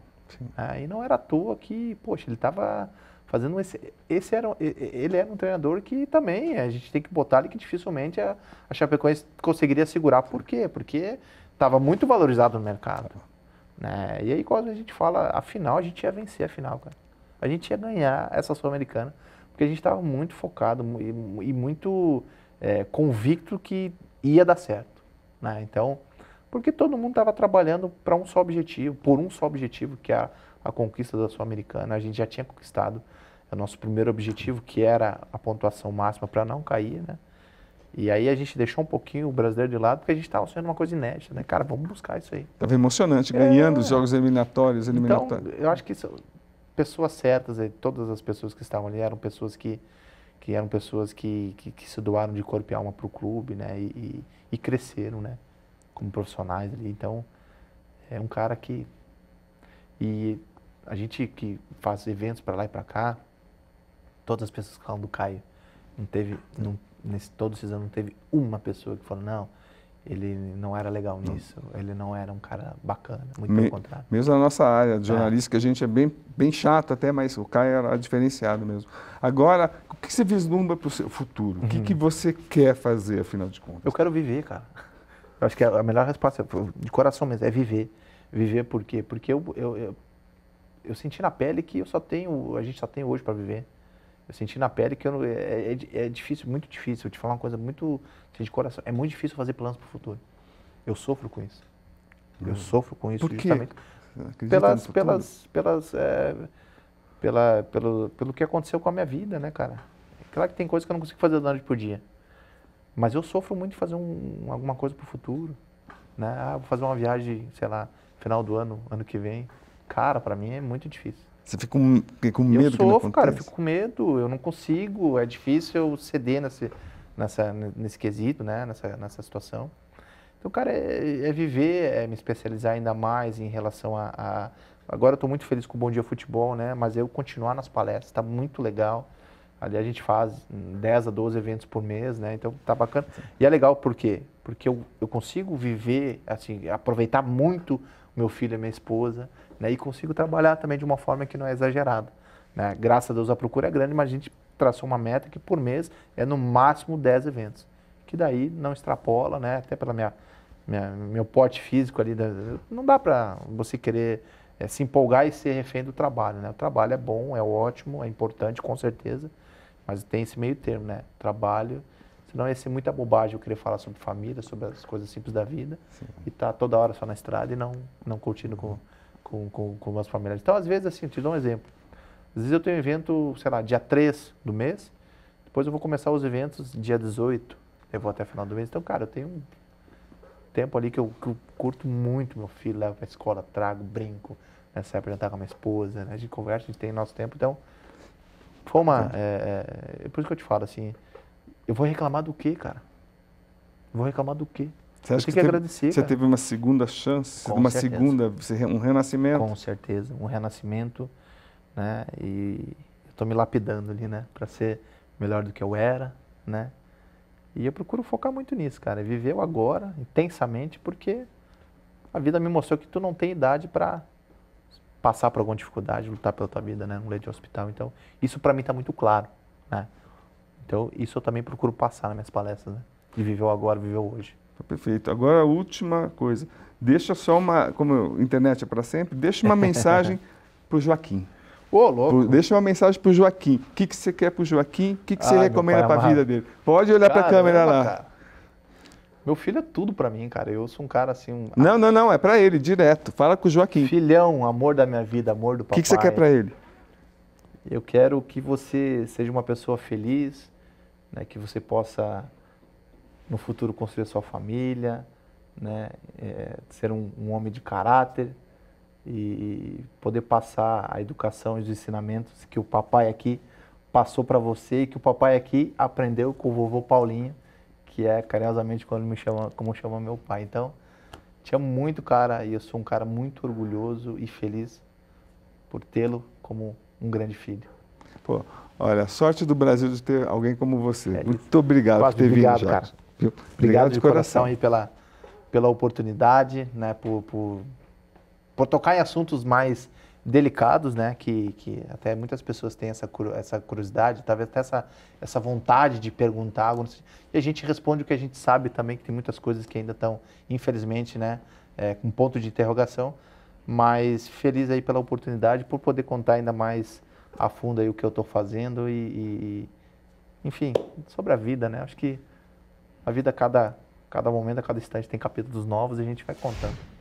Né? E não era à toa que, poxa, ele estava fazendo esse, esse era ele era um treinador que também a gente tem que botar ali que dificilmente a, a Chapecoense conseguiria segurar por quê porque estava muito valorizado no mercado né e aí quando a gente fala afinal a gente ia vencer a final cara a gente ia ganhar essa sul-americana porque a gente estava muito focado e, e muito é, convicto que ia dar certo né então porque todo mundo estava trabalhando para um só objetivo, por um só objetivo, que é a, a conquista da Sul-Americana. A gente já tinha conquistado o nosso primeiro objetivo, que era a pontuação máxima para não cair, né? E aí a gente deixou um pouquinho o brasileiro de lado, porque a gente estava sendo uma coisa inédita, né? Cara, vamos buscar isso aí. Estava emocionante, ganhando é. os jogos eliminatórios, então, eliminatórios. Então, eu acho que isso, pessoas certas, eh, todas as pessoas que estavam ali eram pessoas que, que eram pessoas que, que, que se doaram de corpo e alma para o clube, né? E, e, e cresceram, né? como profissionais ali. Então, é um cara que. E a gente que faz eventos para lá e para cá, todas as pessoas que falam do Caio, não teve, não, nesse, todos esses anos, não teve uma pessoa que falou, não, ele não era legal nisso, não. ele não era um cara bacana, muito Me, pelo contrário. Mesmo na nossa área de jornalística, é. a gente é bem, bem chato até, mas o Caio era diferenciado mesmo. Agora, o que você vislumbra para o seu futuro? Uhum. O que, uhum. que você quer fazer, afinal de contas? Eu quero viver, cara. Eu acho que a melhor resposta, de coração mesmo, é viver. Viver por quê? Porque eu, eu, eu, eu senti na pele que eu só tenho, a gente só tem hoje para viver. Eu senti na pele que eu não, é, é, é, é difícil, muito difícil. Eu te falar uma coisa muito assim, de coração. É muito difícil fazer planos para o futuro. Eu sofro com isso. Hum. Eu sofro com isso Por quê? justamente pelas, pelas, pelas, é, pela, pelo, pelo que aconteceu com a minha vida, né, cara? Claro que tem coisas que eu não consigo fazer da noite por dia. Mas eu sofro muito de fazer um, alguma coisa para o futuro. Né? Ah, vou fazer uma viagem, sei lá, final do ano, ano que vem. Cara, para mim é muito difícil. Você fica com, fica com medo? Eu sofro, cara, eu fico com medo, eu não consigo, é difícil eu ceder nesse, nessa, nesse quesito, né? nessa, nessa situação. Então, cara, é, é viver, é me especializar ainda mais em relação a, a Agora eu estou muito feliz com o Bom Dia Futebol, né? Mas eu continuar nas palestras, está muito legal. Ali a gente faz 10 a 12 eventos por mês, né? Então tá bacana. E é legal por quê? Porque eu, eu consigo viver, assim, aproveitar muito meu filho e minha esposa, né? E consigo trabalhar também de uma forma que não é exagerada. Né? Graças a Deus a procura é grande, mas a gente traçou uma meta que por mês é no máximo 10 eventos. Que daí não extrapola, né? Até pela minha, minha meu porte físico ali, não dá para você querer é, se empolgar e ser refém do trabalho, né? O trabalho é bom, é ótimo, é importante, com certeza. Mas tem esse meio termo, né? Trabalho. Senão ia ser muita bobagem eu querer falar sobre família, sobre as coisas simples da vida. Sim. E tá toda hora só na estrada e não, não curtindo com, com, com, com as famílias. Então, às vezes, assim, te dou um exemplo. Às vezes eu tenho um evento, sei lá, dia 3 do mês. Depois eu vou começar os eventos dia 18. Eu vou até final do mês. Então, cara, eu tenho um tempo ali que eu, que eu curto muito meu filho. Levo pra escola, trago, brinco. Né? Saio jantar com a minha esposa. Né? A gente conversa, a gente tem nosso tempo. Então, foi uma. É, é, é, por isso que eu te falo assim. Eu vou reclamar do quê, cara? vou reclamar do quê? Você acha que, que teve, agradecer. Você cara. teve uma segunda chance, Com uma certeza. segunda, um renascimento. Com certeza, um renascimento, né? E eu tô me lapidando ali, né? Para ser melhor do que eu era, né? E eu procuro focar muito nisso, cara. Viver o agora intensamente, porque a vida me mostrou que tu não tem idade para passar por alguma dificuldade, lutar pela tua vida, né? Não leite de hospital. Então, isso para mim está muito claro, né? Então, isso eu também procuro passar nas minhas palestras, né? De viver o agora, viver o hoje. Tá perfeito. Agora, a última coisa. Deixa só uma, como a internet é para sempre, deixa uma mensagem para o Joaquim. Ô, louco. Deixa uma mensagem para o Joaquim. O que, que você quer para o Joaquim? O que, que você ah, recomenda para a vida dele? Pode olhar para a câmera lá. Meu filho é tudo para mim, cara. Eu sou um cara assim. Um... Não, não, não. É para ele, direto. Fala com o Joaquim. Filhão, amor da minha vida, amor do papai. O que, que você quer para ele? Eu quero que você seja uma pessoa feliz, né? que você possa, no futuro, construir a sua família, né? É, ser um, um, homem de caráter e poder passar a educação e os ensinamentos que o papai aqui passou para você e que o papai aqui aprendeu com o vovô Paulinho que é carinhosamente quando me chama, como chama meu pai. Então, tinha muito, cara, e eu sou um cara muito orgulhoso e feliz por tê-lo como um grande filho. Pô, olha, sorte do Brasil de ter alguém como você. É muito obrigado Quase, por ter obrigado, vindo, Jorge. cara. Obrigado, obrigado de, de coração. coração aí pela pela oportunidade, né, por, por, por tocar em assuntos mais delicados, né? Que, que até muitas pessoas têm essa, essa curiosidade, talvez até essa, essa vontade de perguntar. E a gente responde o que a gente sabe também, que tem muitas coisas que ainda estão, infelizmente, né? É, com ponto de interrogação. Mas feliz aí pela oportunidade, por poder contar ainda mais a fundo aí o que eu estou fazendo e, e, enfim, sobre a vida, né? Acho que a vida, cada, cada momento, a cada instante tem capítulos novos e a gente vai contando.